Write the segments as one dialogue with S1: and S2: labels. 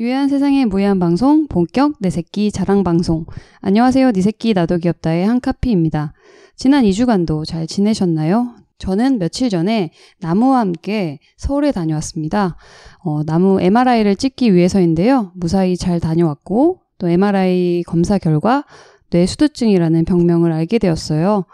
S1: 유해한 세상의 무해한 방송 본격 내 새끼 자랑 방송 안녕하세요 니 새끼 나도 귀엽다의 한카피입니다. 지난 2주간도 잘 지내셨나요? 저는 며칠 전에 나무와 함께 서울에 다녀왔습니다. 어, 나무 MRI를 찍기 위해서인데요. 무사히 잘 다녀왔고 또 MRI 검사 결과 뇌수두증이라는 병명을 알게 되었어요.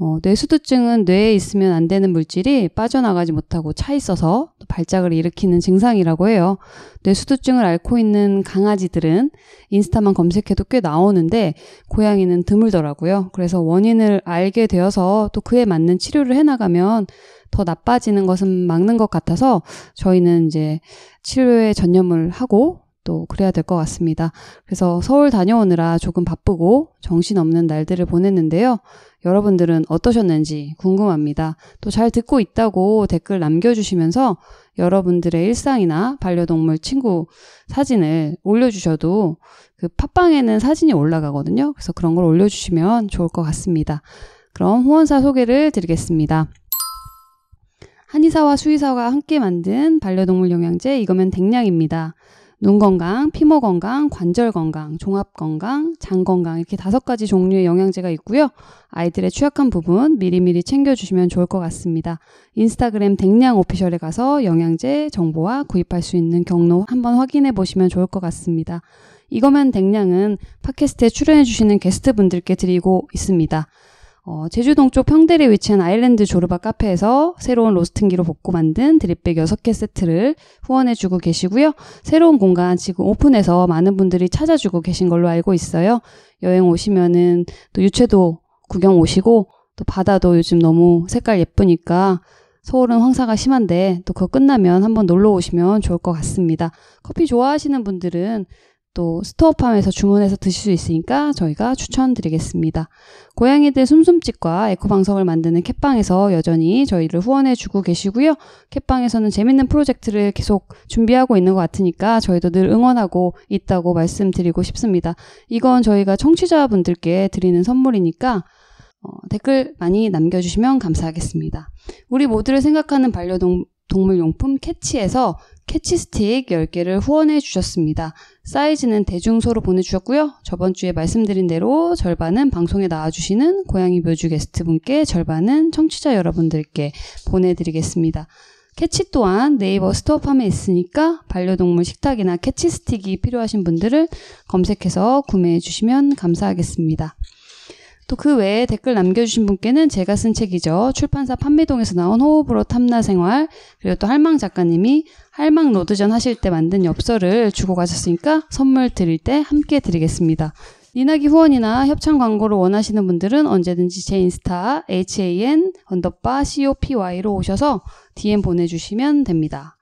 S1: 어, 뇌수두증은 뇌에 있으면 안 되는 물질이 빠져나가지 못하고 차 있어서 발작을 일으키는 증상이라고 해요. 뇌수두증을 앓고 있는 강아지들은 인스타만 검색해도 꽤 나오는데 고양이는 드물더라고요. 그래서 원인을 알게 되어서 또 그에 맞는 치료를 해나가면 더 나빠지는 것은 막는 것 같아서 저희는 이제 치료에 전념을 하고 또 그래야 될 것 같습니다. 그래서 서울 다녀오느라 조금 바쁘고 정신없는 날들을 보냈는데요. 여러분들은 어떠셨는지 궁금합니다. 또 잘 듣고 있다고 댓글 남겨주시면서 여러분들의 일상이나 반려동물 친구 사진을 올려주셔도 그 팟빵에는 사진이 올라가거든요. 그래서 그런 걸 올려주시면 좋을 것 같습니다. 그럼 후원사 소개를 드리겠습니다. 한의사와 수의사가 함께 만든 반려동물 영양제 이거면 댕냥입니다. 눈 건강, 피부 건강, 관절 건강, 종합 건강, 장 건강 이렇게 다섯 가지 종류의 영양제가 있고요. 아이들의 취약한 부분 미리미리 챙겨주시면 좋을 것 같습니다. 인스타그램 댕냥 오피셜에 가서 영양제 정보와 구입할 수 있는 경로 한번 확인해 보시면 좋을 것 같습니다. 이거면 댕냥은 팟캐스트에 출연해 주시는 게스트분들께 드리고 있습니다. 어, 제주 동쪽 평대리에 위치한 아일랜드 조르바 카페에서 새로운 로스팅기로 볶고 만든 드립백 6개 세트를 후원해주고 계시고요. 새로운 공간 지금 오픈해서 많은 분들이 찾아주고 계신 걸로 알고 있어요. 여행 오시면은 또 유채도 구경 오시고 또 바다도 요즘 너무 색깔 예쁘니까 서울은 황사가 심한데 또 그거 끝나면 한번 놀러 오시면 좋을 것 같습니다. 커피 좋아하시는 분들은 또 스토어팜에서 주문해서 드실 수 있으니까 저희가 추천드리겠습니다. 고양이들 숨숨집과 에코방송을 만드는 캣빵에서 여전히 저희를 후원해주고 계시고요. 캣빵에서는 재밌는 프로젝트를 계속 준비하고 있는 것 같으니까 저희도 늘 응원하고 있다고 말씀드리고 싶습니다. 이건 저희가 청취자분들께 드리는 선물이니까 어, 댓글 많이 남겨주시면 감사하겠습니다. 우리 모두를 생각하는 반려동 물 동물용품 캐치에서 캐치 스틱 10개를 후원해 주셨습니다. 사이즈는 대중소로 보내주셨고요. 저번 주에 말씀드린 대로 절반은 방송에 나와주시는 고양이 묘주 게스트 분께 절반은 청취자 여러분들께 보내드리겠습니다. 캐치 또한 네이버 스토어팜에 있으니까 반려동물 식탁이나 캐치 스틱이 필요하신 분들은 검색해서 구매해 주시면 감사하겠습니다. 또그 외에 댓글 남겨주신 분께는 제가 쓴 책이죠. 출판사 판매동에서 나온 호흡으로 탐나 생활, 그리고 또 할망 작가님이 할망 로드전 하실 때 만든 엽서를 주고 가셨으니까 선물 드릴 때 함께 드리겠습니다. 니나기 후원이나 협찬 광고를 원하시는 분들은 언제든지 제 인스타 han 언더바 copy로 오셔서 DM 보내주시면 됩니다.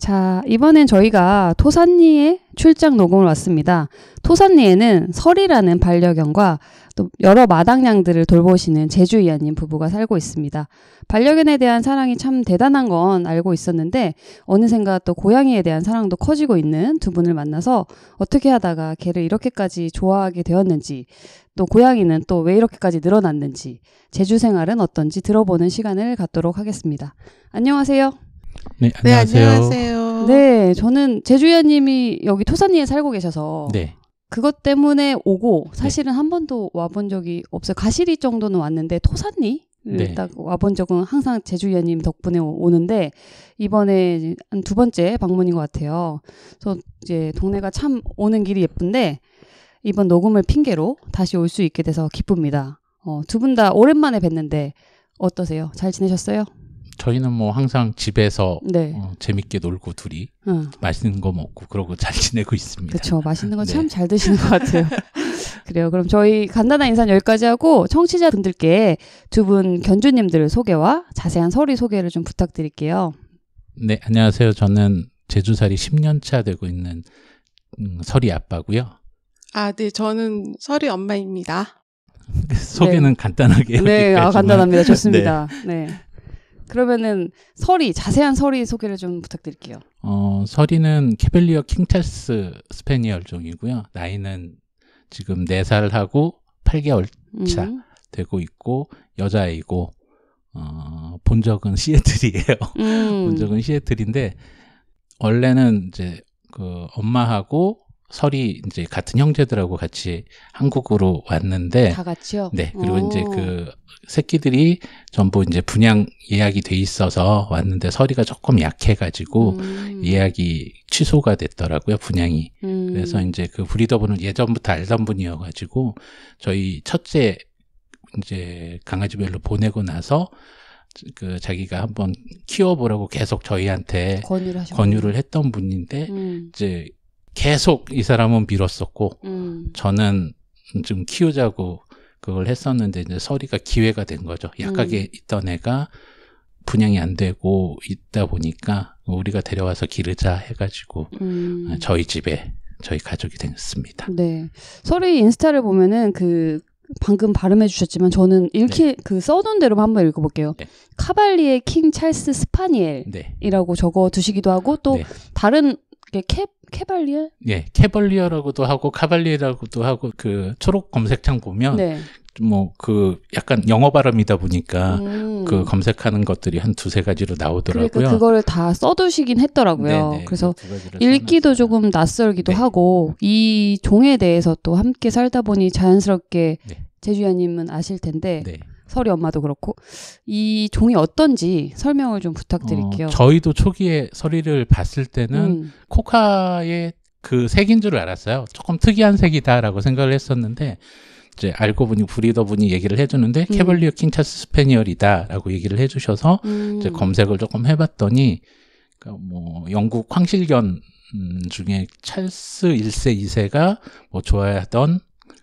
S1: 자, 이번엔 저희가 토산리에 출장 녹음을 왔습니다. 토산리에는 설이라는 반려견과 또 여러 마당냥들을 돌보시는 제주 이아님 부부가 살고 있습니다. 반려견에 대한 사랑이 참 대단한 건 알고 있었는데 어느샌가 또 고양이에 대한 사랑도 커지고 있는 두 분을 만나서 어떻게 하다가 개를 이렇게까지 좋아하게 되었는지 또 고양이는 또 왜 이렇게까지 늘어났는지 제주 생활은 어떤지 들어보는 시간을 갖도록 하겠습니다. 안녕하세요.
S2: 네, 네, 안녕하세요. 네,
S1: 안녕하세요. 네, 저는 제주야님이 여기 토산리에 살고 계셔서 네. 그것 때문에 오고 네. 사실은 네. 한 번도 와본 적이 없어요. 가시리 정도는 왔는데 토사니? 네. 네. 딱 와본 적은 항상 제주야님 덕분에 오는데 이번에 한두 번째 방문인 것 같아요. 그래서 이제 동네가 참 오는 길이 예쁜데 이번 녹음을 핑계로 다시 올 수 있게 돼서 기쁩니다. 어, 두분 다 오랜만에 뵀는데 어떠세요? 잘 지내셨어요?
S2: 저희는 뭐 항상 집에서 네. 어, 재밌게 놀고 둘이 응. 맛있는 거 먹고 그러고 잘 지내고 있습니다. 그렇죠.
S1: 맛있는 거 참잘 네. 드시는 것 같아요. 그래요. 그럼 저희 간단한 인사 여기까지 하고 청취자분들께 두 분 견주님들 소개와 자세한 서류 소개를 좀 부탁드릴게요.
S2: 네, 안녕하세요. 저는 제주살이 10년차 되고 있는 음, 서리 아빠고요.
S1: 아, 네, 저는 서리 엄마입니다.
S2: 소개는 네. 간단하게. 네, 아, 간단합니다. 네. 좋습니다.
S1: 네. 네. 그러면은 서리 자세한 서리 소개를 좀 부탁드릴게요.
S2: 어 서리는 캐벨리어 킹찰스 스페니얼 종이고요. 나이는 지금 4살하고 8개월 차 음. 되고 있고 여자이고 어, 본 적은 시애틀이에요. 음. 본 적은 시애틀인데 원래는 이제 그 엄마하고 설이 이제 같은 형제들하고 같이 한국으로 왔는데 다
S1: 같이요? 네. 그리고 오. 이제 그
S2: 새끼들이 전부 이제 분양 예약이 돼 있어서 왔는데 서리가 조금 약해가지고 음. 예약이 취소가 됐더라고요 분양이 음. 그래서 이제 그 브리더분은 예전부터 알던 분이어가지고 저희 첫째 이제 강아지별로 보내고 나서 그 자기가 한번 키워보라고 계속 저희한테 권유를, 권유를 했던 분인데 음. 이제 계속 이 사람은 밀었었고 음. 저는 좀 키우자고 그걸 했었는데 이제 서리가 기회가 된 거죠. 약하게 음. 있던 애가 분양이 안 되고 있다 보니까 우리가 데려와서 기르자 해가지고 음. 저희 집에 저희 가족이 됐습니다.
S1: 네. 서리 인스타를 보면은 그 방금 발음해 주셨지만 저는 읽히 네. 그 써놓은 대로 한번 읽어볼게요. 네. 카발리의 킹 찰스 스파니엘이라고 네. 적어 두시기도 하고 또 네. 다른 캡 캐발리에?
S2: 예, 캐발리어라고도 하고 카발리라고도 하고 그 초록 검색창 보면 네. 뭐그 약간 영어 발음이다 보니까 음. 그 검색하는 것들이 한 두세 가지로 나오더라고요. 그러니까
S1: 그거를 다 써두시긴 했더라고요. 네네, 네, 네, 그래서 읽기도 조금 낯설기도 네. 하고 이 종에 대해서 또 함께 살다 보니 자연스럽게 네. 제주야님은 아실 텐데 네. 서리 엄마도 그렇고 이 종이 어떤지 설명을 좀 부탁드릴게요. 어,
S2: 저희도 초기에 서리를 봤을 때는 음. 코카의 그 색인 줄 알았어요. 조금 특이한 색이다라고 생각을 했었는데 이제 알고 보니 브리더 분이 얘기를 해주는데 음. 캐벌리어 킹차스 스페니얼이다라고 얘기를 해주셔서 음. 이제 검색을 조금 해봤더니 그니까뭐 영국 황실견 음, 중에 찰스 1세, 2세가 뭐 좋아하던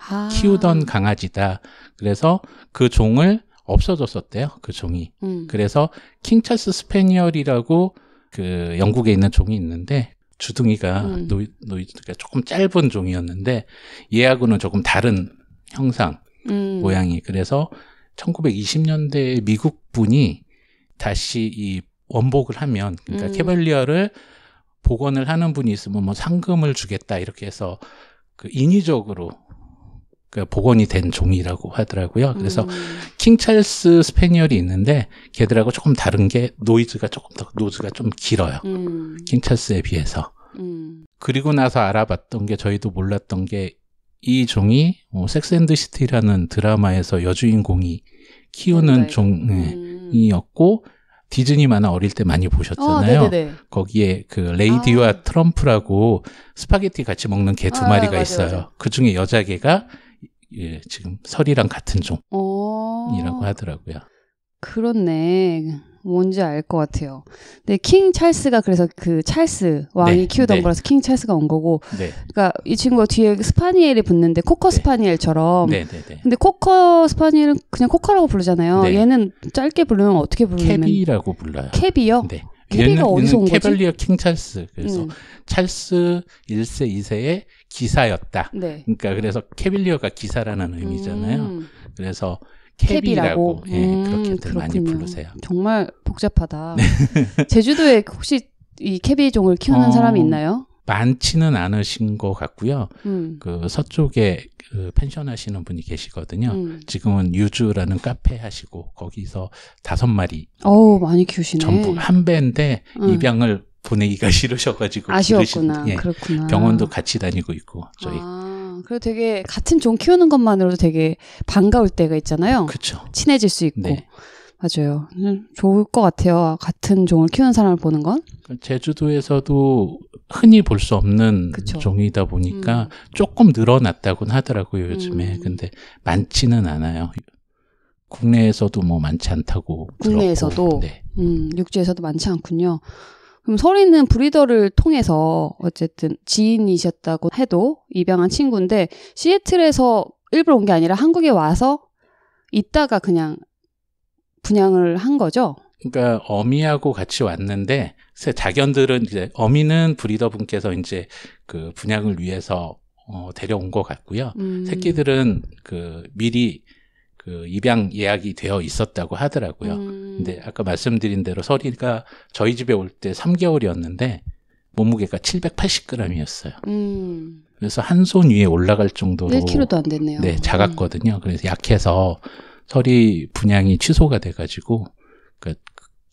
S1: 아. 키우던
S2: 강아지다. 그래서 그 종을 없어졌었대요. 그 종이. 음. 그래서 킹찰스 스페니얼이라고 그 영국에 있는 종이 있는데 주둥이가 음. 노이, 노이즈가 그러니까 조금 짧은 종이었는데 얘하고는 조금 다른 형상
S1: 음. 모양이
S2: 그래서 1920년대 미국 분이 다시 이 원복을 하면 그러니까 음. 캐벌리어를 복원을 하는 분이 있으면 뭐 상금을 주겠다 이렇게 해서 그 인위적으로 그 복원이 된 종이라고 하더라고요. 그래서 음. 킹 찰스 스페니얼이 있는데 걔들하고 조금 다른 게 노이즈가 조금 더 노즈가 좀 길어요. 음. 킹 찰스에 비해서. 음. 그리고 나서 알아봤던 게 저희도 몰랐던 게 이 종이 어, 섹스앤드 시티라는 드라마에서 여주인공이 키우는 네, 네. 종이었고 네, 음. 디즈니 만화 어릴 때 많이 보셨잖아요. 어, 거기에 그 레이디와 아. 트럼프라고 스파게티 같이 먹는 개두 아, 마리가 맞아 있어요. 요그 중에 여자 개가 예, 지금 설이랑 같은 종이라고 하더라고요.
S1: 그렇네. 뭔지 알 것 같아요. 근데 킹 찰스가 그래서 그 찰스 왕이 네, 키우던 네. 거라서 킹 찰스가 온 거고. 네. 그러니까 이 친구가 뒤에 스파니엘이 붙는데 코커 네. 스파니엘처럼. 네, 네, 근데 코커 스파니엘은 그냥 코커라고 부르잖아요. 얘는 짧게 부르면 어떻게 부르는 캐비라고
S2: 불러요. 캐비요? 네. 얘는, 어디서 얘는 캐벌리어 킹 찰스. 그래서 음. 찰스 1세, 2세의 기사였다. 네. 그러니까 그래서 캐빌리어가 기사라는 음. 의미잖아요. 예, 음. 그래서 캡이라고, 캡이라고.
S1: 예, 그렇게 많이 부르세요. 정말 복잡하다. 네. 제주도에 혹시 이 캐비종을 키우는 어, 사람이 있나요?
S2: 많지는 않으신 것 같고요. 음. 그 서쪽에 그 펜션 하시는 분이 계시거든요. 음. 지금은 유주라는 카페 하시고 거기서 다섯 마리. 어 많이 키우시네. 전부 한 배인데 음. 입양을 보내기가 싫으셔가지고 아쉬웠구나. 예, 그렇구나. 병원도 같이 다니고 있고 저희. 아,
S1: 그리고 되게 같은 종 키우는 것만으로도 되게 반가울 때가 있잖아요. 그렇죠. 친해질 수 있고. 네. 맞아요. 음, 좋을 것 같아요. 같은 종을 키우는 사람을 보는 건.
S2: 제주도에서도 흔히 볼 수 없는 그쵸. 종이다 보니까 음. 조금 늘어났다고는 하더라고요 음. 요즘에 음. 근데 많지는 않아요 국내에서도 뭐 많지 않다고 국내에서도
S1: 네. 음, 육지에서도 많지 않군요 그럼 서리는 브리더를 통해서 어쨌든 지인이셨다고 해도 입양한 친구인데 시애틀에서 일부러 온 게 아니라 한국에 와서 있다가 그냥 분양을 한 거죠
S2: 그러니까 어미하고 같이 왔는데 그래서 자견들은 이제 어미는 브리더 분께서 이제 그 분양을 위해서 어, 데려온 것 같고요. 음. 새끼들은 그 미리 그 입양 예약이 되어 있었다고 하더라고요. 음. 근데 아까 말씀드린 대로 서리가 저희 집에 올 때 3개월이었는데 몸무게가 780g이었어요. 음. 그래서 한 손 위에 올라갈 정도로 1kg도
S1: 안 됐네요. 네,
S2: 작았거든요. 음. 그래서 약해서 서리 분양이 취소가 돼가지고 그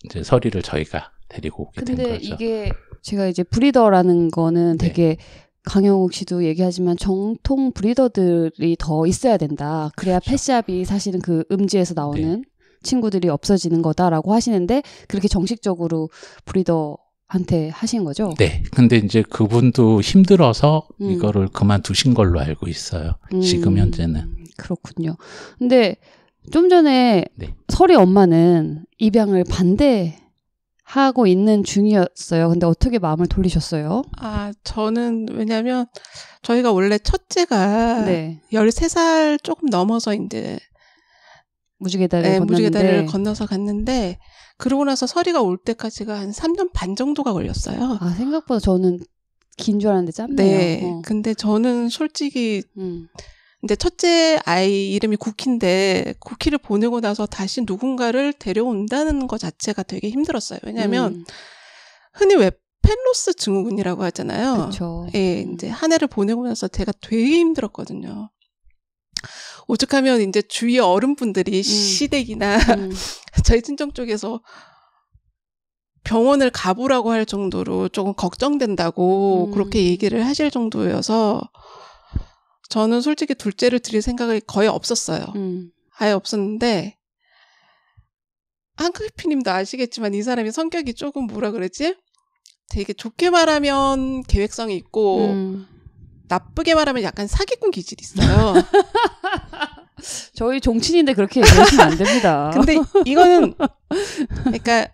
S2: 이제 서리를 저희가 데리고 오게 된 거죠. 근데
S1: 이게 제가 이제 브리더라는 거는 네. 되게 강영욱 씨도 얘기하지만 정통 브리더들이 더 있어야 된다. 그래야 그렇죠. 펫샵이 사실은 그 음지에서 나오는 네. 친구들이 없어지는 거다라고 하시는데 그렇게 정식적으로 브리더 한테 하신 거죠? 네.
S2: 근데 이제 그분도 힘들어서 음. 이거를 그만두신 걸로 알고 있어요. 음. 지금 현재는.
S1: 그렇군요. 근데 좀 전에 네. 설이 엄마는 입양을 반대 하고 있는 중이었어요. 근데 어떻게 마음을 돌리셨어요?
S3: 아, 저는 왜냐면 저희가 원래 첫째가 네. 13살 조금 넘어서 이제
S1: 무지개다리를 네, 건 무지개다리를
S3: 건너서 갔는데 그러고 나서 서리가 올 때까지가 한 3년 반 정도가 걸렸어요.
S1: 아, 생각보다 저는 긴 줄 알았는데 짧네요. 네. 어. 근데 저는 솔직히 음. 이제 첫째
S3: 아이 이름이 쿠키인데 쿠키를 보내고 나서 다시 누군가를 데려온다는 것 자체가 되게 힘들었어요. 왜냐하면 음. 흔히 왜 펜로스 증후군이라고 하잖아요. 그쵸. 예, 음. 이제 한 해를 보내고 나서 제가 되게 힘들었거든요. 오죽하면 이제 주위 어른분들이 음. 시댁이나 음. 저희 친정 쪽에서 병원을 가보라고 할 정도로 조금 걱정된다고 음. 그렇게 얘기를 하실 정도여서 저는 솔직히 둘째를 드릴 생각이 거의 없었어요. 음. 아예 없었는데 한크리피님도 아시겠지만 이 사람이 성격이 조금 뭐라 그랬지 되게 좋게 말하면 계획성이 있고 음. 나쁘게 말하면 약간 사기꾼 기질이 있어요.
S1: 저희 종친인데 그렇게 얘기하시면 안 됩니다. 근데
S3: 이거는 그러니까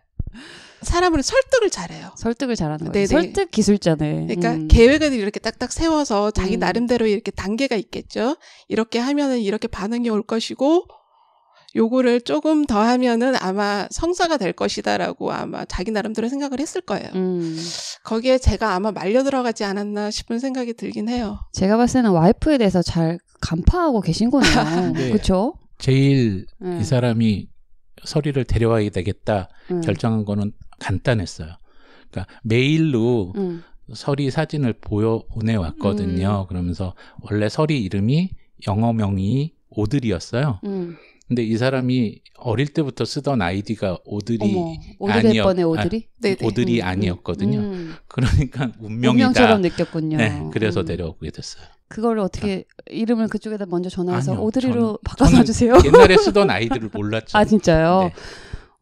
S3: 사람을 설득을 잘해요.
S1: 설득을 잘하는
S3: 네, 거예요. 네. 설득
S1: 기술자네. 그러니까 음.
S3: 계획을 이렇게 딱딱 세워서 자기 음. 나름대로 이렇게 단계가 있겠죠. 이렇게 하면은 이렇게 반응이 올 것이고 요거를 조금 더 하면은 아마 성사가 될 것이다라고 아마 자기 나름대로 생각을 했을 거예요. 음. 거기에 제가 아마 말려 들어가지 않았나 싶은 생각이 들긴 해요.
S1: 제가 봤을 때는 와이프에 대해서 잘 간파하고 계신 거네요. 그렇죠?
S2: 제일 네. 이 사람이 서리를 데려와야 되겠다 음. 결정한 거는 간단했어요. 그러니까 메일로 음. 서리 사진을 보여 보내왔거든요. 음. 그러면서 원래 서리 이름이 영어명이 오드리였어요. 음. 근데 이 사람이 어릴 때부터 쓰던 아이디가 오드리 아니었 오드리? 아, 네, 네. 오드리 음. 아니었거든요. 음. 그러니까 운명이다. 운명처럼 느꼈군요. 네, 그래서 내려오게 음. 됐어요.
S1: 그걸 어떻게 아, 이름을 그쪽에다 먼저 전화해서 아니요, 오드리로 저는, 바꿔놔 주세요. 옛날에 쓰던 아이들을 몰랐죠. 아 진짜요? 네.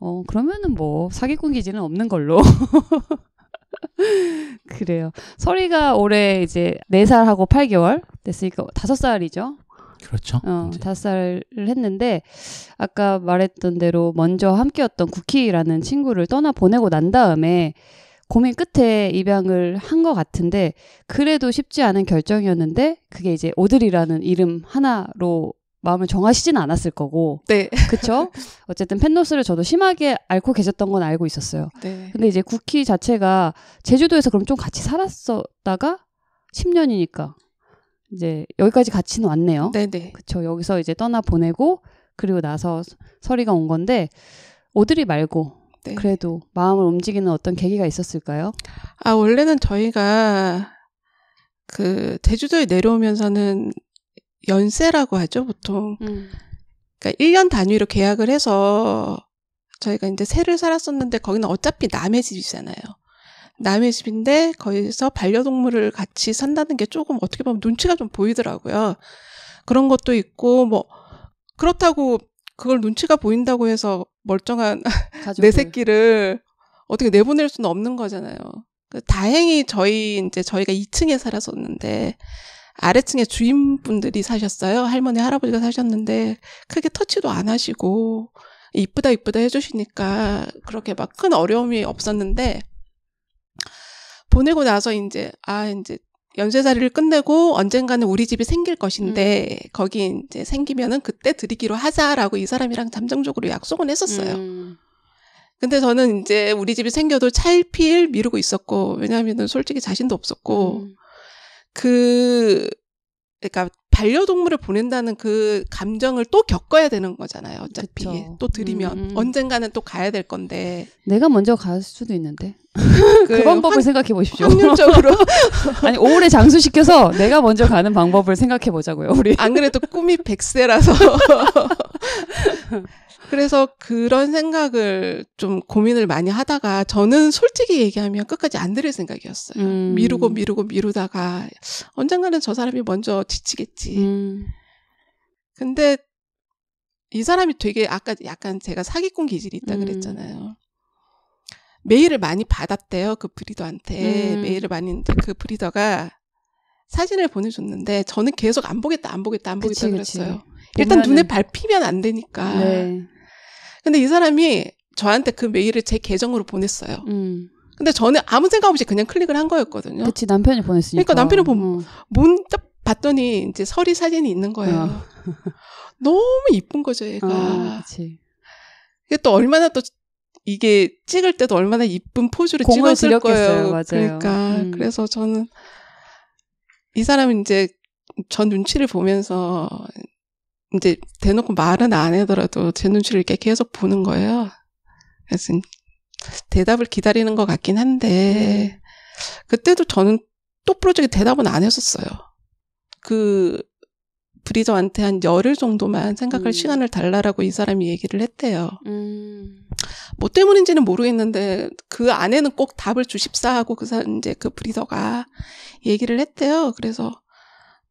S1: 어, 그러면은 뭐, 사기꾼 기지는 없는 걸로. 그래요. 서리가 올해 이제 4살하고 8개월 됐으니까 5살이죠. 그렇죠. 어, 5살을 했는데, 아까 말했던 대로 먼저 함께였던 쿠키라는 친구를 떠나보내고 난 다음에, 고민 끝에 입양을 한 것 같은데, 그래도 쉽지 않은 결정이었는데, 그게 이제 오드리라는 이름 하나로 마음을 정하시진 않았을 거고. 네. 그쵸? 어쨌든 펜노스를 저도 심하게 앓고 계셨던 건 알고 있었어요. 네. 근데 이제 국희 자체가 제주도에서 그럼 좀 같이 살았었다가 10년이니까 이제 여기까지 같이는 왔네요. 네네. 네. 그쵸. 여기서 이제 떠나보내고 그리고 나서 서리가 온 건데 오드리 말고 네. 그래도 마음을 움직이는 어떤 계기가 있었을까요? 아, 원래는 저희가
S3: 그 제주도에 내려오면서는 연세라고 하죠, 보통. 음. 그러니까 1년 단위로 계약을 해서 저희가 이제 새를 살았었는데 거기는 어차피 남의 집이잖아요. 남의 집인데 거기서 반려동물을 같이 산다는 게 조금 어떻게 보면 눈치가 좀 보이더라고요. 그런 것도 있고 뭐 그렇다고 그걸 눈치가 보인다고 해서 멀쩡한 내 새끼를 어떻게 내보낼 수는 없는 거잖아요. 그 다행히 저희 이제 저희가 2층에 살았었는데 아래층에 주인분들이 사셨어요. 할머니, 할아버지가 사셨는데 크게 터치도 안 하시고 이쁘다 이쁘다 해주시니까 그렇게 막 큰 어려움이 없었는데 보내고 나서 이제 아 이제 연쇄살이를 끝내고 언젠가는 우리 집이 생길 것인데 음. 거기 이제 생기면은 그때 드리기로 하자라고 이 사람이랑 잠정적으로 약속은 했었어요. 음. 근데 저는 이제 우리 집이 생겨도 찰필 미루고 있었고 왜냐면은 솔직히 자신도 없었고 음. คือกับ 반려동물을 보낸다는 그 감정을 또 겪어야 되는 거잖아요. 어차피 그쵸. 또 들이면 음. 음. 언젠가는 또 가야 될 건데
S1: 내가 먼저 갈 수도 있는데
S3: 그방 그 법을
S1: 생각해 보십시오. 확률적으로 아니 오래 장수시켜서 내가 먼저 가는 방법을 생각해 보자고요. 우리 안 그래도 꿈이 백세라서
S3: 그래서 그런 생각을 좀 고민을 많이 하다가 저는 솔직히 얘기하면 끝까지 안 들을 생각이었어요.
S2: 음. 미루고
S3: 미루고 미루다가 언젠가는 저 사람이 먼저 지치겠지. 있지. 음. 근데 이 사람이 되게 아까 약간 제가 사기꾼 기질이 있다 음. 그랬잖아요. 음. 메일을 많이 받았대요. 그 브리더한테 음. 메일을 많이 그 브리더가 사진을 보내줬는데 저는 계속 안 보겠다, 안 보겠다, 안 보겠다 그치, 그랬어요. 그치. 일단 눈에 밟히면 안 되니까. 네. 근데 이 사람이 저한테 그 메일을 제 계정으로 보냈어요. 음. 근데 저는 아무 생각 없이 그냥 클릭을 한 거였거든요.
S1: 그치 남편이 보냈으니까.
S3: 그러니까 남편이 보면 어. 뭔 봤더니 이제 서리 사진이 있는 거예요. 어. 너무 이쁜 거죠, 얘가. 어, 이게 또 얼마나 또 이게 찍을 때도 얼마나 이쁜 포즈를 찍었을 어요 거예요. 맞아요. 그러니까 음. 그래서 저는 이 사람은 이제 전 눈치를 보면서 이제 대놓고 말은 안 하더라도 제 눈치를 이렇게 계속 보는 거예요. 그래서 대답을 기다리는 것 같긴 한데 네. 그때도 저는 똑부러지게 대답은 안 했었어요. 그 브리저한테 한 열흘 정도만 생각할 음. 시간을 달라라고 이 사람이 얘기를 했대요.
S2: 음.
S3: 뭐 때문인지는 모르겠는데 그 안에는 꼭 답을 주십사 하고 그 사, 이제 그브리더가 얘기를 했대요. 그래서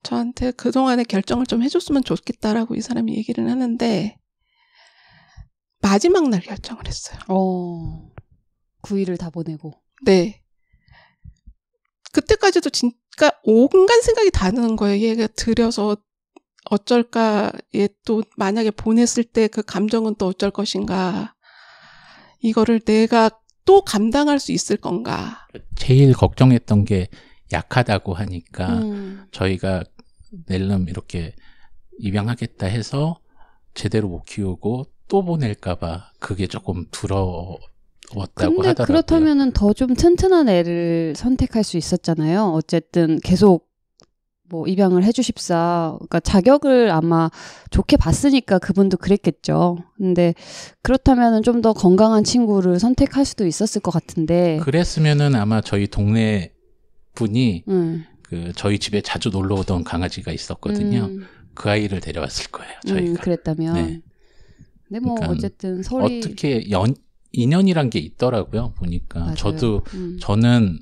S3: 저한테 그동안에 결정을 좀 해줬으면 좋겠다라고 이 사람이 얘기를 하는데 마지막 날 결정을 했어요. 어.
S1: 9일을 그 다 보내고.
S3: 네. 그때까지도 진, 그러니까 온갖 생각이 다는 거예요. 얘가 그 들여서 어쩔까? 얘또 만약에 보냈을 때 그 감정은 또 어쩔 것인가? 이거를 내가 또 감당할 수 있을 건가?
S2: 제일 걱정했던 게 약하다고 하니까 음. 저희가 낼름 이렇게 입양하겠다 해서 제대로 못 키우고 또 보낼까봐 그게 조금 두려워 어다고 근데 하더라고요.
S1: 그렇다면은 더 좀 튼튼한 애를 선택할 수 있었잖아요. 어쨌든 계속 뭐 입양을 해주십사. 그러니까 자격을 아마 좋게 봤으니까 그분도 그랬겠죠. 근데 그렇다면은 좀 더 건강한 친구를 선택할 수도 있었을 것 같은데.
S2: 그랬으면은 아마 저희 동네 분이 음. 그 저희 집에 자주 놀러 오던 강아지가 있었거든요. 음. 그 아이를 데려왔을 거예요. 음, 저희가. 음,
S1: 그랬다면. 네. 근데 뭐 그러니까 어쨌든 서울이
S2: 어떻게 연 인연이란 게 있더라고요. 보니까 맞아요. 저도 음. 저는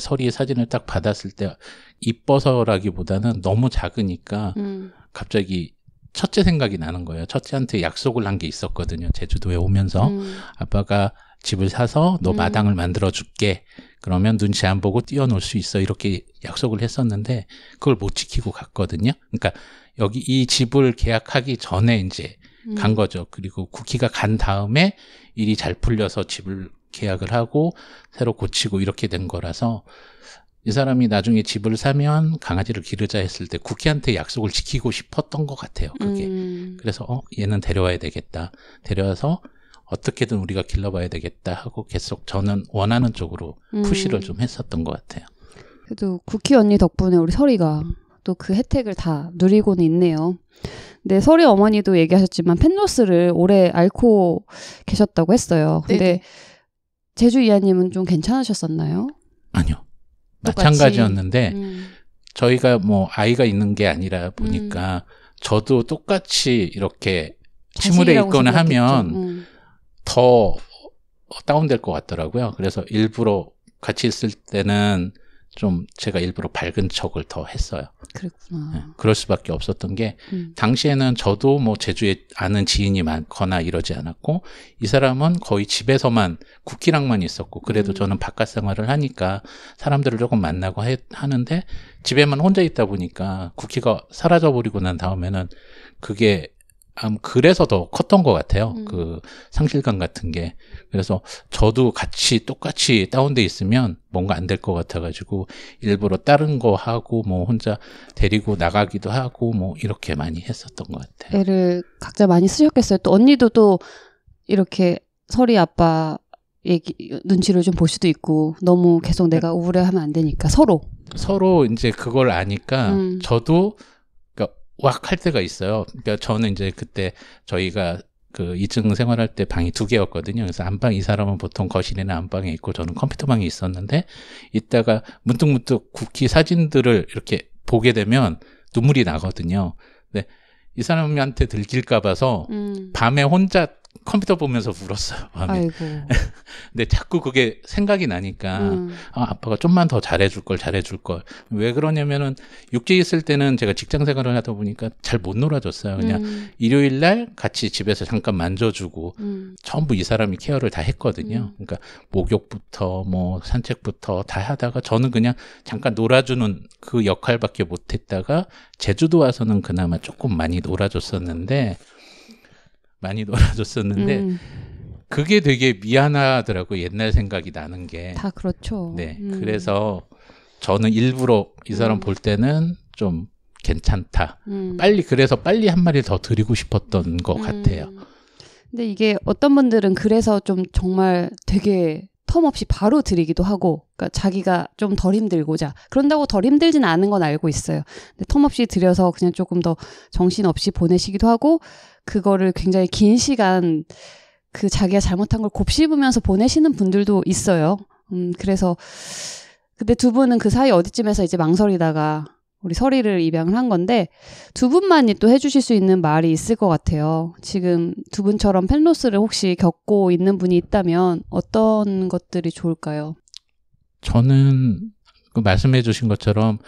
S2: 서리의 사진을 딱 받았을 때 이뻐서라기보다는 너무 작으니까 음. 갑자기 첫째 생각이 나는 거예요. 첫째한테 약속을 한 게 있었거든요. 제주도에 오면서 음. 아빠가 집을 사서 너 음. 마당을 만들어 줄게. 그러면 눈치 안 보고 뛰어놀 수 있어. 이렇게 약속을 했었는데 그걸 못 지키고 갔거든요. 그러니까 여기 이 집을 계약하기 전에 이제 음. 간 거죠. 그리고 쿠키가 간 다음에 일이 잘 풀려서 집을 계약을 하고 새로 고치고 이렇게 된 거라서 이 사람이 나중에 집을 사면 강아지를 기르자 했을 때 쿠키한테 약속을 지키고 싶었던 것 같아요. 그게 음. 그래서 어 얘는 데려와야 되겠다. 데려와서 어떻게든 우리가 길러봐야 되겠다 하고 계속 저는 원하는 쪽으로 푸시를 음. 좀 했었던 것 같아요.
S1: 그래도 쿠키 언니 덕분에 우리 서리가 또그 혜택을 다 누리고는 있네요. 네, 서리 어머니도 얘기하셨지만 펜로스를 오래 앓고 계셨다고 했어요. 근데 네네. 제주 이하님은 좀 괜찮으셨었나요? 아니요.
S2: 똑같이. 마찬가지였는데 음. 저희가 뭐 아이가 있는 게 아니라 보니까 음. 저도 똑같이 이렇게 침울해 있거나 하면 음. 더 다운될 것 같더라고요. 그래서 일부러 같이 있을 때는 좀 제가 일부러 밝은 척을 더 했어요. 그랬구나. 네, 그럴 수밖에 없었던 게 음. 당시에는 저도 뭐 제주에 아는 지인이 많거나 이러지 않았고 이 사람은 거의 집에서만 국기랑만 있었고 그래도 음. 저는 바깥 생활을 하니까 사람들을 조금 만나고 해, 하는데 집에만 혼자 있다 보니까 국기가 사라져 버리고 난 다음에는 그게 아무 그래서 더 컸던 것 같아요. 음. 그 상실감 같은 게. 그래서 저도 같이 똑같이 다운돼 있으면 뭔가 안 될 것 같아가지고 일부러 다른 거 하고 뭐 혼자 데리고 나가기도 하고 뭐 이렇게 많이 했었던 것
S1: 같아요. 애를 각자 많이 쓰셨겠어요. 또 언니도 또 이렇게 서리 아빠 얘기 눈치를 좀 볼 수도 있고 너무 계속 내가 우울해하면 안 되니까 서로
S2: 서로 이제 그걸 아니까 음. 저도 왁할 때가 있어요. 그러니까 저는 이제 그때 저희가 그 2층 생활할 때 방이 두 개였거든요. 그래서 안방 이 사람은 보통 거실이나 안방에 있고 저는 컴퓨터방에 있었는데 이따가 문득문득 국기 사진들을 이렇게 보게 되면 눈물이 나거든요. 근데 이 사람한테 들킬까 봐서 음. 밤에 혼자 컴퓨터 보면서 울었어요. 마음이. 밤에. 근데 자꾸 그게 생각이 나니까 음. 아, 아빠가 좀만 더 잘해줄 걸 잘해줄 걸. 왜 그러냐면은 육지에 있을 때는 제가 직장 생활을 하다 보니까 잘 못 놀아줬어요. 그냥 음. 일요일 날 같이 집에서 잠깐 만져주고 음. 전부 이 사람이 케어를 다 했거든요. 음. 그러니까 목욕부터 뭐 산책부터 다 하다가 저는 그냥 잠깐 놀아주는 그 역할밖에 못했다가 제주도 와서는 그나마 조금 많이 놀아줬었는데. 많이 놀아줬었는데 음. 그게 되게 미안하더라고 옛날 생각이 나는 게 다
S1: 그렇죠. 네, 음.
S2: 그래서 저는 일부러 이 사람 음. 볼 때는 좀 괜찮다. 음. 빨리 그래서 빨리 한 마리 더 드리고 싶었던 것 음. 같아요.
S1: 근데 이게 어떤 분들은 그래서 좀 정말 되게 텀없이 바로 드리기도 하고 그러니까 자기가 좀 덜 힘들고자 그런다고 덜 힘들진 않은 건 알고 있어요. 근데 텀없이 드려서 그냥 조금 더 정신없이 보내시기도 하고 그거를 굉장히 긴 시간 그 자기가 잘못한 걸 곱씹으면서 보내시는 분들도 있어요. 음 그래서 근데 두 분은 그 사이 어디쯤에서 이제 망설이다가 우리 서리를 입양을 한 건데 두 분만이 또 해주실 수 있는 말이 있을 것 같아요. 지금 두 분처럼 펠로스를 혹시 겪고 있는 분이 있다면 어떤 것들이 좋을까요?
S2: 저는 그 말씀해주신 것처럼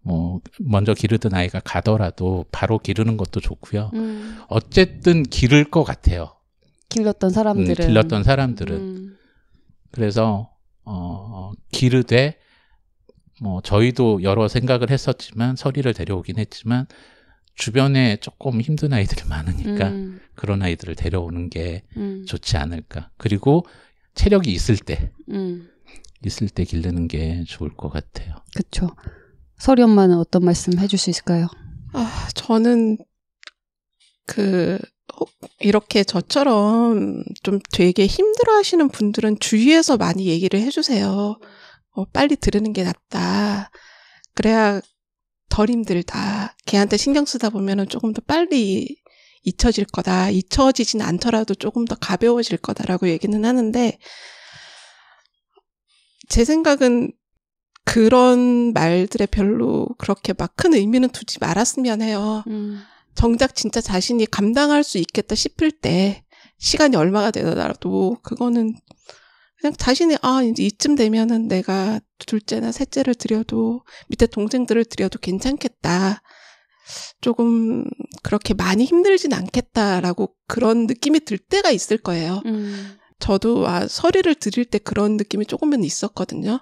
S2: 뭐 먼저 기르던 아이가 가더라도 바로 기르는 것도 좋고요. 음. 어쨌든 기를 것 같아요.
S1: 길렀던 사람들은 음, 길렀던 사람들은
S2: 음. 그래서 어 기르되 뭐 저희도 여러 생각을 했었지만 서리를 데려오긴 했지만 주변에 조금 힘든 아이들이 많으니까 음. 그런 아이들을 데려오는 게 음. 좋지 않을까. 그리고 체력이 있을 때 음. 있을 때 기르는 게 좋을 것 같아요.
S1: 그렇죠. 서리 엄마는 어떤 말씀 해줄 수 있을까요? 아 저는 그 어, 이렇게
S3: 저처럼 좀
S1: 되게 힘들어하시는
S3: 분들은 주위에서 많이 얘기를 해주세요. 어, 빨리 들으는 게 낫다. 그래야 덜 힘들다. 걔한테 신경 쓰다 보면은 조금 더 빨리 잊혀질 거다. 잊혀지진 않더라도 조금 더 가벼워질 거다라고 얘기는 하는데, 제 생각은 그런 말들에 별로 그렇게 막 큰 의미는 두지 말았으면 해요. 음. 정작 진짜 자신이 감당할 수 있겠다 싶을 때, 시간이 얼마가 되더라도, 그거는 그냥 자신이 아 이제 이쯤 되면은 내가 둘째나 셋째를 드려도 밑에 동생들을 드려도 괜찮겠다. 조금 그렇게 많이 힘들진 않겠다라고 그런 느낌이 들 때가 있을 거예요. 음. 저도 아 서리를 드릴 때 그런 느낌이 조금은 있었거든요.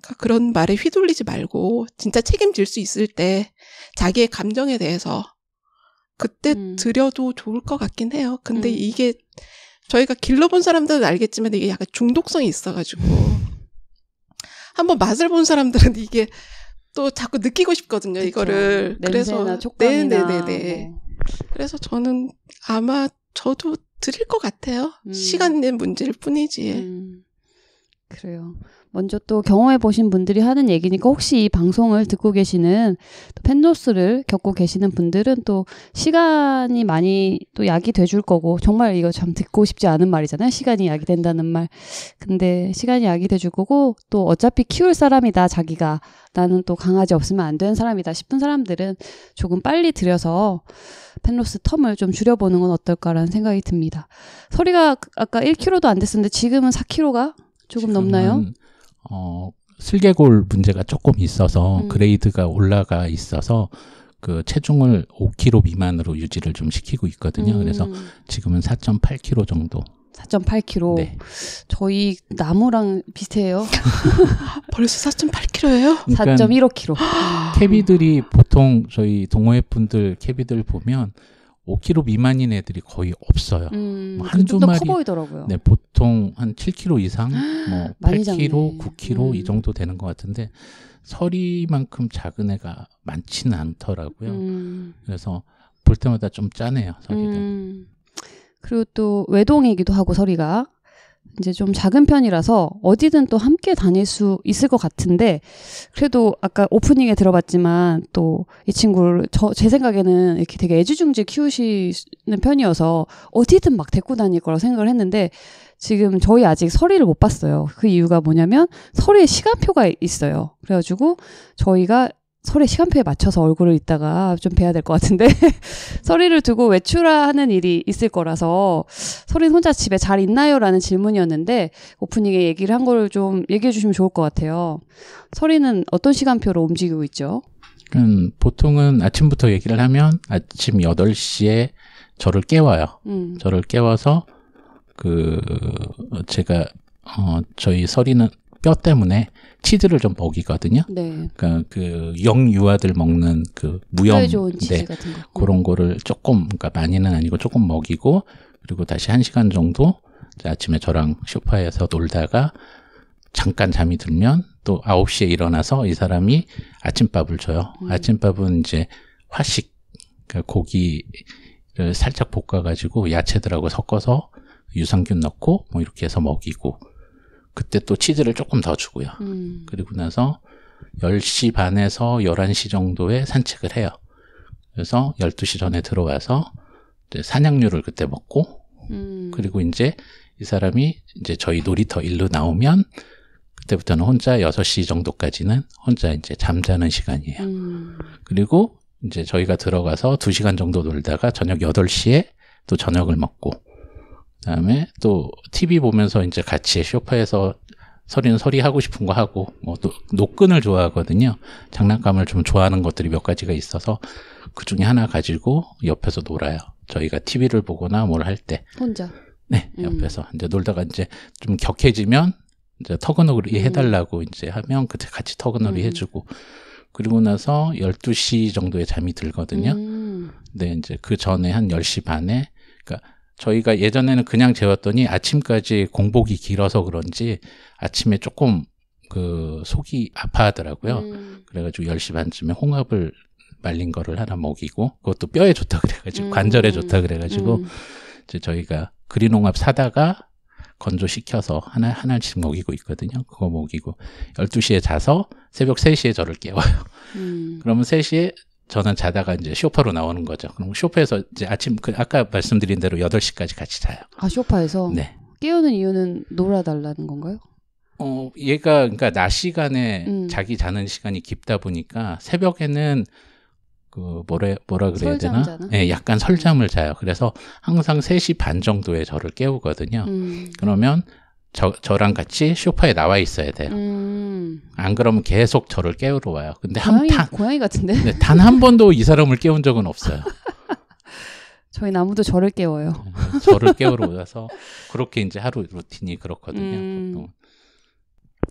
S3: 그러니까 그런 말에 휘둘리지 말고 진짜 책임질 수 있을 때 자기의 감정에 대해서 그때 음. 드려도 좋을 것 같긴 해요. 근데 음. 이게 저희가 길러본 사람들은 알겠지만 이게 약간 중독성이 있어가지고 한번 맛을 본 사람들은 이게 또 자꾸 느끼고 싶거든요 그쵸. 이거를 그래서 네네네네 네.
S1: 그래서 저는 아마 저도 드릴 것 같아요 음. 시간 낸 문제일 뿐이지 음. 그래요 먼저 또 경험해 보신 분들이 하는 얘기니까 혹시 이 방송을 듣고 계시는 펜로스를 겪고 계시는 분들은 또 시간이 많이 또 약이 돼줄 거고 정말 이거 참 듣고 싶지 않은 말이잖아요. 시간이 약이 된다는 말. 근데 시간이 약이 돼줄 거고 또 어차피 키울 사람이다 자기가 나는 또 강아지 없으면 안 되는 사람이다 싶은 사람들은 조금 빨리 들여서 펜로스 텀을 좀 줄여보는 건 어떨까라는 생각이 듭니다. 소리가 아까 1kg도 안 됐었는데 지금은 4kg가 조금 넘나요?
S2: 어, 슬개골 문제가 조금 있어서 음. 그레이드가 올라가 있어서 그 체중을 5kg 미만으로 유지를 좀 시키고 있거든요. 음. 그래서 지금은 4.8kg 정도.
S1: 4.8kg. 네. 저희 나무랑 비슷해요. 벌써 4.8kg예요? 그러니까 4.15kg.
S2: 캐비들이 보통 저희 동호회 분들 캐비들 보면 5kg 미만인 애들이 거의 없어요. 음, 뭐 한두 마리. 커
S1: 보이더라고요. 네,
S2: 보통 한 7kg 이상, 뭐 8kg, 9kg 음. 이 정도 되는 것 같은데 서리만큼 작은 애가 많지는 않더라고요. 음. 그래서 볼 때마다 좀 짜네요,
S1: 서리를. 음. 그리고 또 외동이기도 하고 서리가 이제 좀 작은 편이라서 어디든 또 함께 다닐 수 있을 것 같은데 그래도 아까 오프닝에 들어봤지만 또 이 친구를 저제 생각에는 이렇게 되게 애지중지 키우시는 편이어서 어디든 막 데리고 다닐 거라고 생각을 했는데 지금 저희 아직 서리를 못 봤어요. 그 이유가 뭐냐면 서리에 시간표가 있어요. 그래가지고 저희가 서리 시간표에 맞춰서 얼굴을 이따가 좀 뵈야 될 것 같은데 서리를 두고 외출하는 일이 있을 거라서 서리 혼자 집에 잘 있나요라는 질문이었는데 오프닝에 얘기를 한 걸 좀 얘기해 주시면 좋을 것 같아요. 서리는 어떤 시간표로 움직이고 있죠?
S2: 음, 보통은 아침부터 얘기를 하면 아침 8시에 저를 깨워요. 음. 저를 깨워서 그 제가 어 저희 서리는 뼈 때문에 치즈를 좀 먹이거든요. 네. 그러니까 그 영유아들 먹는 그 무염 네, 음. 그런 거를 조금 그러니까 많이는 아니고 조금 먹이고 그리고 다시 한 시간 정도 아침에 저랑 쇼파에서 놀다가 잠깐 잠이 들면 또 아홉 시에 일어나서 이 사람이 아침밥을 줘요. 음. 아침밥은 이제 화식 그러니까 고기를 살짝 볶아가지고 야채들하고 섞어서 유산균 넣고 뭐 이렇게 해서 먹이고 그때 또 치즈를 조금 더 주고요. 음. 그리고 나서 10시 반에서 11시 정도에 산책을 해요. 그래서 12시 전에 들어와서 이제 산양류를 그때 먹고 음. 그리고 이제 이 사람이 이제 저희 놀이터 일로 나오면 그때부터는 혼자 6시 정도까지는 혼자 이제 잠자는 시간이에요. 음. 그리고 이제 저희가 들어가서 2시간 정도 놀다가 저녁 8시에 또 저녁을 먹고 그다음에 또 TV 보면서 이제 같이 쇼파에서 서리는 서리 하고 싶은 거 하고 뭐 노, 노끈을 좋아하거든요. 장난감을 좀 좋아하는 것들이 몇 가지가 있어서 그 중에 하나 가지고 옆에서 놀아요. 저희가 TV를 보거나 뭘 할 때. 혼자. 네, 음. 옆에서 음. 이제 놀다가 이제 좀 격해지면 이제 터그너리 음. 해달라고 음. 이제 하면 그때 같이 터그너리 음. 해주고 그리고 나서 12시 정도에 잠이 들거든요. 음. 근데 네, 이제 그 전에 한 10시 반에 그러니까 저희가 예전에는 그냥 재웠더니 아침까지 공복이 길어서 그런지 아침에 조금 그 속이 아파하더라고요. 음. 그래가지고 10시 반쯤에 홍합을 말린 거를 하나 먹이고 그것도 뼈에 좋다 그래가지고 음. 관절에 좋다 그래가지고 음. 이제 저희가 그린 홍합 사다가 건조시켜서 하나, 하나씩 먹이고 있거든요. 그거 먹이고. 12시에 자서 새벽 3시에 저를 깨워요. 음. 그러면 3시에 저는 자다가 이제 쇼파로 나오는 거죠. 그럼 쇼파에서 이제 아침 그 아까 말씀드린 대로 8시까지 같이 자요.
S1: 아, 쇼파에서? 네. 깨우는 이유는 놀아 달라는 건가요?
S2: 어, 얘가 그러니까 낮 시간에 음. 자기 자는 시간이 깊다 보니까 새벽에는 그 뭐래 뭐라 그래야 되나? 예, 네, 약간 설잠을 자요. 그래서 항상 3시 반 정도에 저를 깨우거든요. 음. 그러면 저, 저랑 같이 쇼파에 나와 있어야 돼요. 음. 안 그러면 계속 저를 깨우러 와요. 근데 고양이, 단,
S1: 고양이 같은데? 네,
S2: 단 한 번도 이 사람을 깨운 적은 없어요.
S1: 저희 나무도 저를 깨워요.
S2: 네, 저를 깨우러 오셔서 그렇게 이제 하루 루틴이 그렇거든요.
S1: 음. 보통.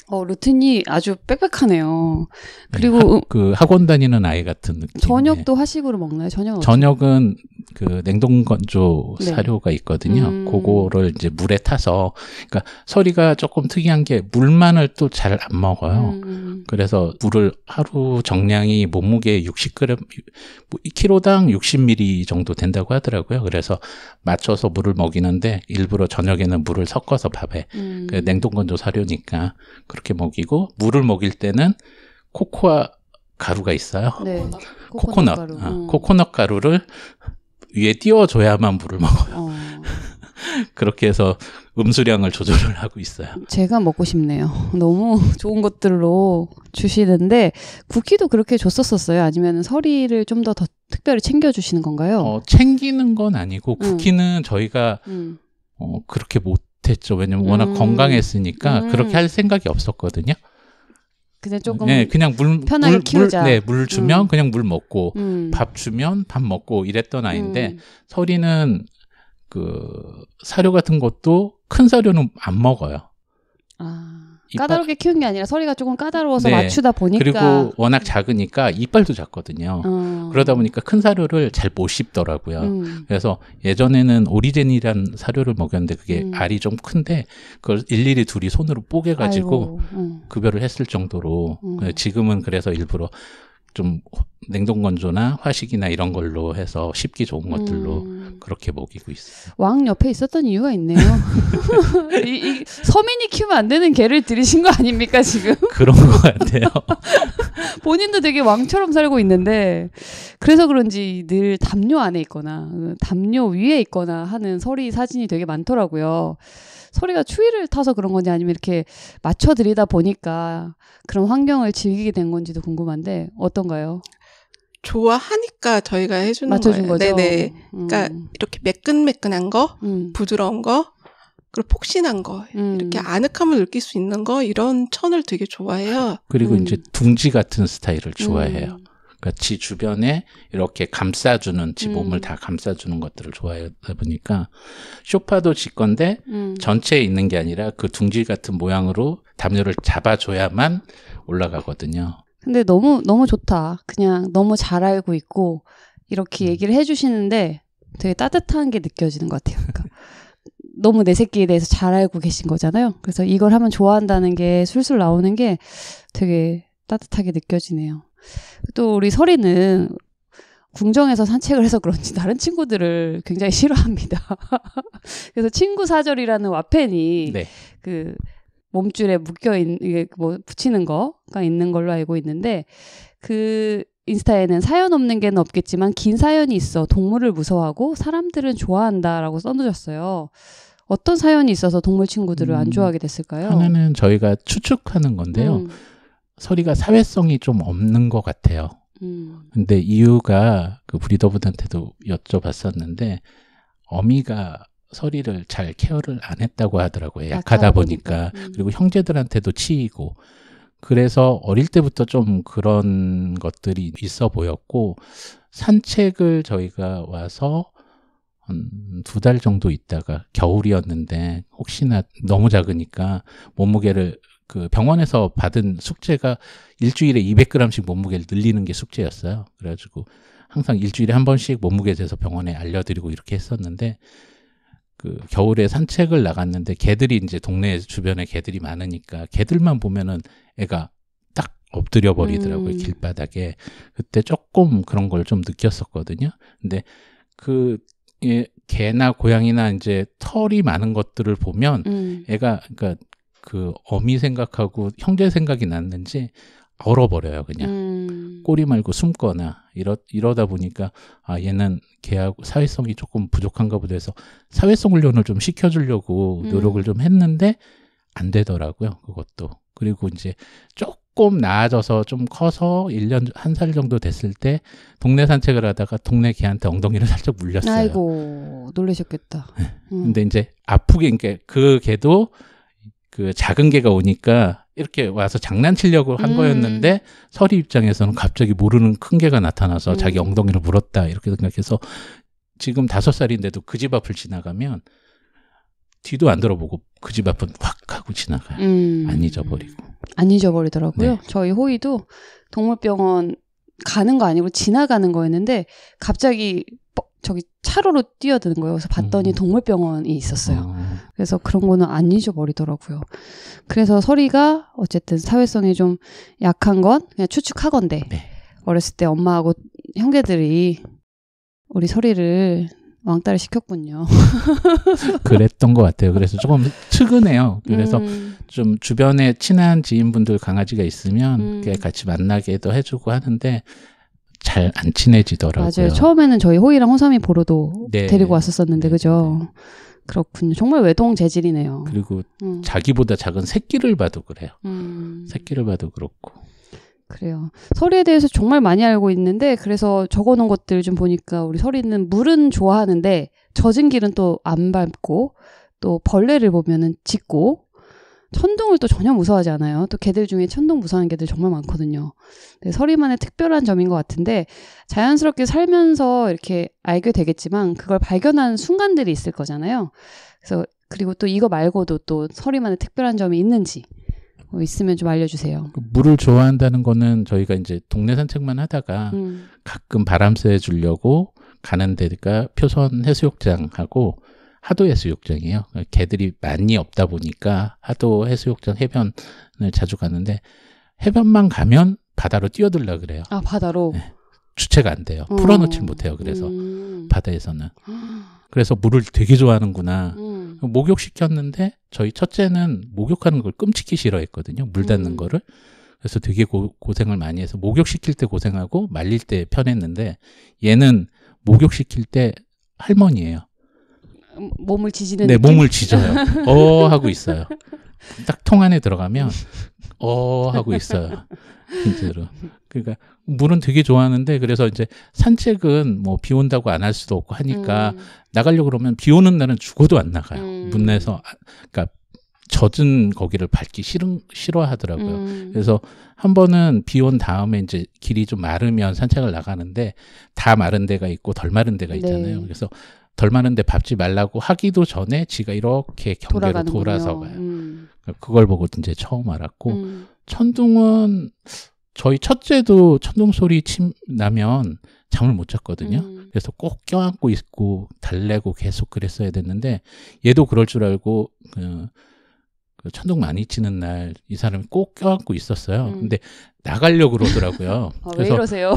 S1: 어, 루틴이 아주 빽빽하네요. 네, 그리고 네, 하, 음,
S2: 그 학원 다니는 아이 같은 느낌.
S1: 저녁도 화식으로 먹나요? 저녁
S2: 저녁은 그 냉동 건조 네. 사료가 있거든요. 음. 그거를 이제 물에 타서 그러니까 서리가 조금 특이한 게 물만을 또 잘 안 먹어요. 음. 그래서 물을 하루 정량이 몸무게 60g 1kg당 60ml 정도 된다고 하더라고요. 그래서 맞춰서 물을 먹이는데 일부러 저녁에는 물을 섞어서 밥에 음. 그 냉동 건조 사료니까 그렇게 먹이고 물을 먹일 때는 코코아 가루가 있어요. 네. 코코넛. 코코넛, 가루. 어, 코코넛 가루를 위에 띄워줘야만 물을 먹어요. 어. 그렇게 해서 음수량을 조절을 하고 있어요.
S1: 제가 먹고 싶네요. 너무 좋은 것들로 주시는데 쿠키도 그렇게 줬었었어요. 아니면 서리를 좀 더 더 특별히 챙겨 주시는 건가요? 어, 챙기는
S2: 건 아니고 쿠키는 음. 저희가 음. 어, 그렇게 못 못했죠. 왜냐면 워낙 음. 건강했으니까 음. 그렇게 할 생각이 없었거든요.
S1: 그냥 조금 네,
S2: 그냥 물, 편하게 물, 키우자. 물, 네, 물 음. 주면 음. 그냥 물 먹고 음. 밥 주면 밥 먹고 이랬던 아이인데 서리는 그 사료 같은 것도 큰 사료는 안 먹어요.
S1: 아. 까다롭게 키운 게 아니라 서리가 조금 까다로워서 네. 맞추다 보니까 그리고
S2: 워낙 작으니까 이빨도 작거든요. 어. 그러다 보니까 큰 사료를 잘 못 씹더라고요. 음. 그래서 예전에는 오리젠이란 사료를 먹였는데 그게 음. 알이 좀 큰데 그걸 일일이 둘이 손으로 뽀개가지고 음. 급여를 했을 정도로 음. 그 지금은 그래서 일부러 좀 냉동 건조나 화식이나 이런 걸로 해서 쉽기 좋은 것들로 음. 그렇게 먹이고 있어요.
S1: 왕 옆에 있었던 이유가 있네요. 이, 이, 서민이 키우면 안 되는 개를 들이신 거 아닙니까 지금?
S2: 그런 것 같아요.
S1: 본인도 되게 왕처럼 살고 있는데 그래서 그런지 늘 담요 안에 있거나 담요 위에 있거나 하는 서리 사진이 되게 많더라고요. 소리가 추위를 타서 그런 건지 아니면 이렇게 맞춰드리다 보니까 그런 환경을 즐기게 된 건지도 궁금한데 어떤가요?
S3: 좋아하니까 저희가 해주는 맞춰준 거예요. 거죠? 네네. 그러니까 음. 그러니까 이렇게 매끈매끈한 거, 음. 부드러운 거, 그리고 폭신한 거 음. 이렇게 아늑함을 느낄 수 있는 거 이런 천을 되게 좋아해요. 그리고
S2: 음. 이제 둥지 같은 스타일을 좋아해요. 음. 그러니까 지 주변에 이렇게 감싸주는 지 음. 몸을 다 감싸주는 것들을 좋아하다 보니까 쇼파도 지 건데 음. 전체에 있는 게 아니라 그 둥지 같은 모양으로 담요를 잡아줘야만 올라가거든요.
S1: 근데 너무 너무 좋다. 그냥 너무 잘 알고 있고 이렇게 음. 얘기를 해주시는데 되게 따뜻한 게 느껴지는 것 같아요. 그러니까 너무 내 새끼에 대해서 잘 알고 계신 거잖아요. 그래서 이걸 하면 좋아한다는 게 술술 나오는 게 되게 따뜻하게 느껴지네요. 또 우리 설이는 궁정에서 산책을 해서 그런지 다른 친구들을 굉장히 싫어합니다. 그래서 친구 사절이라는 와펜이 네. 그 몸줄에 묶여 있는 이게 뭐 붙이는 거가 있는 걸로 알고 있는데 그 인스타에는 사연 없는 게는 없겠지만 긴 사연이 있어 동물을 무서워하고 사람들은 좋아한다라고 써놓으셨어요. 어떤 사연이 있어서 동물 친구들을 음, 안 좋아하게 됐을까요? 하나는
S2: 저희가 추측하는 건데요. 음. 서리가 사회성이 좀 없는 것 같아요. 음. 근데 이유가 그 브리더분한테도 여쭤봤었는데 어미가 서리를 잘 케어를 안 했다고 하더라고요. 약하다 보니까. 음. 그리고 형제들한테도 치이고. 그래서 어릴 때부터 좀 그런 것들이 있어 보였고, 산책을 저희가 와서 두 달 정도 있다가 겨울이었는데, 혹시나 너무 작으니까 몸무게를 그 병원에서 받은 숙제가 일주일에 200g씩 몸무게를 늘리는 게 숙제였어요. 그래가지고 항상 일주일에 한 번씩 몸무게 재서 병원에 알려드리고 이렇게 했었는데 그 겨울에 산책을 나갔는데 개들이 이제 동네 주변에 개들이 많으니까 개들만 보면은 애가 딱 엎드려 버리더라고요 음. 길바닥에 그때 조금 그런 걸 좀 느꼈었거든요. 근데 그 예, 개나 고양이나 이제 털이 많은 것들을 보면 음. 애가 그러니까 그 어미 생각하고 형제 생각이 났는지 얼어버려요 그냥 음. 꼬리 말고 숨거나 이러, 이러다 보니까 아 얘는 걔하고 사회성이 조금 부족한가 보다 해서 사회성 훈련을 좀 시켜주려고 음. 노력을 음. 좀 했는데 안 되더라고요 그것도 그리고 이제 조금 나아져서 좀 커서 1년 한 살 정도 됐을 때 동네 산책을 하다가 동네 개한테 엉덩이를 살짝 물렸어요
S1: 아이고 놀라셨겠다 네. 음. 근데
S2: 이제 아프게 그러니까 그 개도 그 작은 개가 오니까 이렇게 와서 장난치려고 한 음. 거였는데 서리 입장에서는 갑자기 모르는 큰 개가 나타나서 음. 자기 엉덩이를 물었다 이렇게 생각해서 지금 다섯 살인데도 그 집 앞을 지나가면 뒤도 안 돌아보고 그 집 앞은 확 하고 지나가요. 음. 안 잊어버리고.
S1: 안 잊어버리더라고요. 네. 저희 호이도 동물병원 가는 거 아니고 지나가는 거였는데 갑자기 저기 차로로 뛰어드는 거예요. 그래서 봤더니 음. 동물병원이 있었어요. 아. 그래서 그런 거는 안 잊어버리더라고요. 그래서 서리가 어쨌든 사회성이 좀 약한 건 그냥 추측하건데 네. 어렸을 때 엄마하고 형제들이 우리 서리를 왕따를 시켰군요.
S2: 그랬던 것 같아요. 그래서 조금 측은해요. 그래서 음. 좀 주변에 친한 지인분들 강아지가 있으면 음. 같이 만나게도 해주고 하는데 잘안 친해지더라고요. 맞아요.
S1: 처음에는 저희 호이랑 호삼이 보러도 네. 데리고 왔었었는데 네, 그죠? 네, 네. 그렇군요. 정말 외동 재질이네요.
S2: 그리고 음. 자기보다 작은 새끼를 봐도 그래요. 음. 새끼를 봐도 그렇고.
S1: 그래요. 서리에 대해서 정말 많이 알고 있는데 그래서 적어놓은 것들 좀 보니까 우리 서리는 물은 좋아하는데 젖은 길은 또 안 밟고 또 벌레를 보면은 짖고 천둥을 또 전혀 무서워하지 않아요. 또 개들 중에 천둥 무서워하는 개들 정말 많거든요. 네, 서리만의 특별한 점인 것 같은데 자연스럽게 살면서 이렇게 알게 되겠지만 그걸 발견하는 순간들이 있을 거잖아요. 그래서 그리고 또 이거 말고도 또 서리만의 특별한 점이 있는지 뭐 있으면 좀 알려주세요. 그
S2: 물을 좋아한다는 거는 저희가 이제 동네 산책만 하다가 음. 가끔 바람 쐬 주려고 가는 데가 표선 해수욕장하고 하도 해수욕장이에요. 개들이 많이 없다 보니까 하도 해수욕장 해변을 자주 가는데 해변만 가면 바다로 뛰어들라 그래요. 아
S1: 바다로 네.
S2: 주체가 안 돼요. 어. 풀어놓질 못해요. 그래서 음. 바다에서는 그래서 물을 되게 좋아하는구나. 음. 목욕 시켰는데 저희 첫째는 목욕하는 걸 끔찍히 싫어했거든요. 물 닿는 음. 거를 그래서 되게 고, 생을 많이 해서 목욕 시킬 때 고생하고 말릴 때 편했는데 얘는 목욕 시킬 때 할머니예요. 몸을 지지는 네, 느낌? 몸을 지져요. 어 하고 있어요. 딱 통 안에 들어가면 어 하고 있어요. 진짜로. 그러니까 물은 되게 좋아하는데 그래서 이제 산책은 뭐 비 온다고 안 할 수도 없고 하니까 음. 나가려고 그러면 비 오는 날은 죽어도 안 나가요. 음. 문내에서 아, 그러니까 젖은 거기를 밟기 싫은 싫어하더라고요. 음. 그래서 한 번은 비 온 다음에 이제 길이 좀 마르면 산책을 나가는데 다 마른 데가 있고 덜 마른 데가 네. 있잖아요. 네. 그래서 덜 많은데 밟지 말라고 하기도 전에 지가 이렇게 경계로 돌아 돌아서 가요. 음. 그러니까 그걸 보고 이제 처음 알았고 음. 천둥은 저희 첫째도 천둥 소리 침 나면 잠을 못 잤거든요. 음. 그래서 꼭 껴안고 있고 달래고 계속 그랬어야 됐는데 얘도 그럴 줄 알고 그, 그 천둥 많이 치는 날 이 사람이 꼭 껴안고 있었어요. 음. 근데 나가려고 그러더라고요. 아, 그래서 왜 이러세요?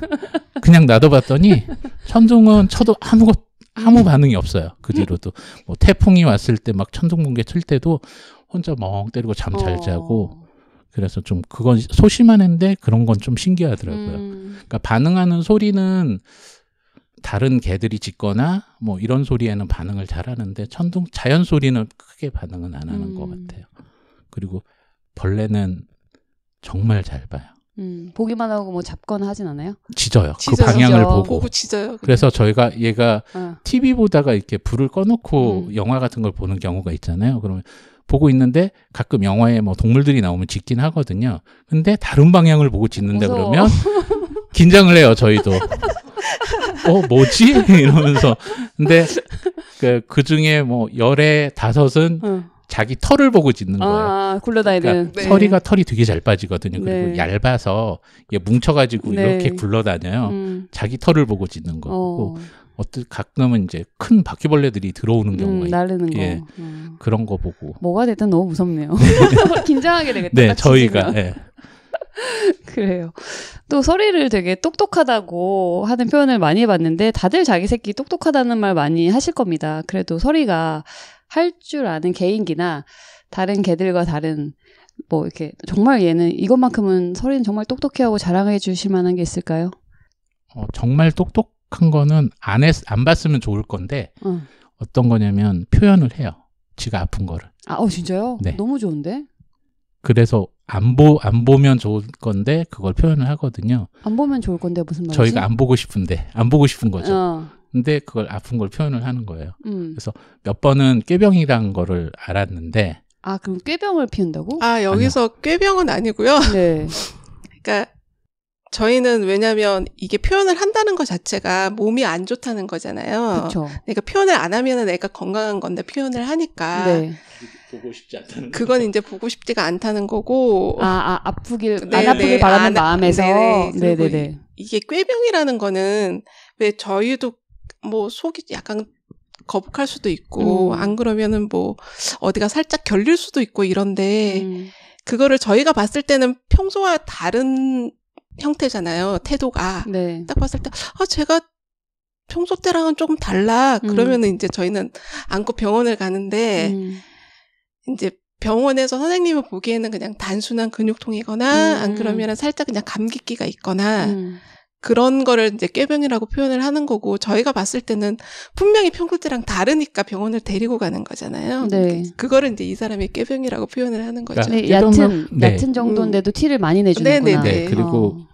S2: 그냥 놔둬봤더니 천둥은 쳐도 아무것도 아무 반응이 없어요. 그 음. 뒤로도 뭐 태풍이 왔을 때 막 천둥번개 칠 때도 혼자 멍 때리고 잠잘 어. 자고 그래서 좀 그건 소심한 애인데 그런 건 좀 신기하더라고요. 음. 그러니까 반응하는 소리는 다른 개들이 짖거나 뭐 이런 소리에는 반응을 잘 하는데 천둥 자연 소리는 크게 반응은 안 하는 음. 것 같아요. 그리고 벌레는 정말 잘 봐요.
S1: 음, 보기만 하고 뭐 잡거나 하진 않아요?
S2: 짖어요. 그 짖어요. 방향을 보고. 보고 짖어요. 그래서 저희가 얘가 어. TV 보다가 이렇게 불을 꺼놓고 음. 영화 같은 걸 보는 경우가 있잖아요. 그러면 보고 있는데 가끔 영화에 뭐 동물들이 나오면 짖긴 하거든요. 근데 다른 방향을 보고 짖는데 무서워. 그러면 긴장을 해요, 저희도. 어, 뭐지? 이러면서. 근데 그, 그 중에 뭐 열에 다섯은 어. 자기 털을 보고 짖는 거예요.
S1: 아, 아 굴러다니는. 그러니까 네. 서리가
S2: 털이 되게 잘 빠지거든요. 그리고 네. 얇아서 뭉쳐가지고 네. 이렇게 굴러다녀요. 음. 자기 털을 보고 짖는 거고. 어. 어떤 가끔은 이제 큰 바퀴벌레들이 들어오는 음, 경우가 음, 나르는 예, 거 어. 음. 그런 거 보고
S1: 뭐가 됐든 너무 무섭네요. 긴장하게 되겠다. 네, 저희가 예. 그래요. 또 서리를 되게 똑똑하다고 하는 표현을 많이 해봤는데 다들 자기 새끼 똑똑하다는 말 많이 하실 겁니다. 그래도 서리가 할줄 아는 개인기나 다른 개들과 다른 뭐 이렇게 정말 얘는 이것만큼은 서린 정말 똑똑해 하고 자랑해 주실 만한 게 있을까요?
S2: 어, 정말 똑똑한 거는 안 했, 안 봤으면 좋을 건데 어. 떤 거냐면 표현을 해요. 지가 아픈 거를. 아,
S1: 어, 진짜요?
S2: 네. 너무 좋은데? 그래서 안 보, 안 보면 좋을 건데 그걸 표현을 하거든요.
S1: 안 보면 좋을 건데 무슨 말이지? 저희가 안
S2: 보고 싶은데, 안 보고 싶은 거죠. 어. 근데 그걸 아픈 걸 표현을 하는 거예요. 음. 그래서 몇 번은 꾀병이란 거를 알았는데
S1: 아 그럼
S3: 꾀병을 피운다고? 아 여기서 아니요. 꾀병은 아니고요. 네. 그러니까 저희는 왜냐면 이게 표현을 한다는 것 자체가 몸이 안 좋다는 거잖아요. 그쵸. 그러니까 표현을 안 하면은 애가 건강한 건데 표현을 하니까 네.
S2: 보고 싶지 않다는 그건
S3: 이제 보고 싶지가 않다는 거고 아, 아 아프길 네안 네, 네. 아프길 바라는 안, 아, 네. 마음에서 네네네 이게 꾀병이라는 거는 왜 저희도 뭐 속이 약간 거북할 수도 있고 음. 안 그러면은 뭐 어디가 살짝 결릴 수도 있고 이런데 음. 그거를 저희가 봤을 때는 평소와 다른 형태잖아요 태도가 네. 딱 봤을 때아 제가 평소 때랑은 조금 달라 음. 그러면은 음. 이제 저희는 안고 병원을 가는데 음. 이제 병원에서 선생님을 보기에는 그냥 단순한 근육통이거나 음, 안 음. 그러면은 살짝 그냥 감기기가 있거나 그런 거를 이제 꾀병이라고 표현을 하는 거고 저희가 봤을 때는 분명히 평굴때랑 다르니까 병원을 데리고 가는 거잖아요. 네. 그거를 이제 이 사람이 꾀병이라고
S1: 표현을 하는 거죠. 네, 얕은 네. 얕은 정도인데도 티를 많이 내주는구나. 네, 네, 네. 네 그리고
S2: 어.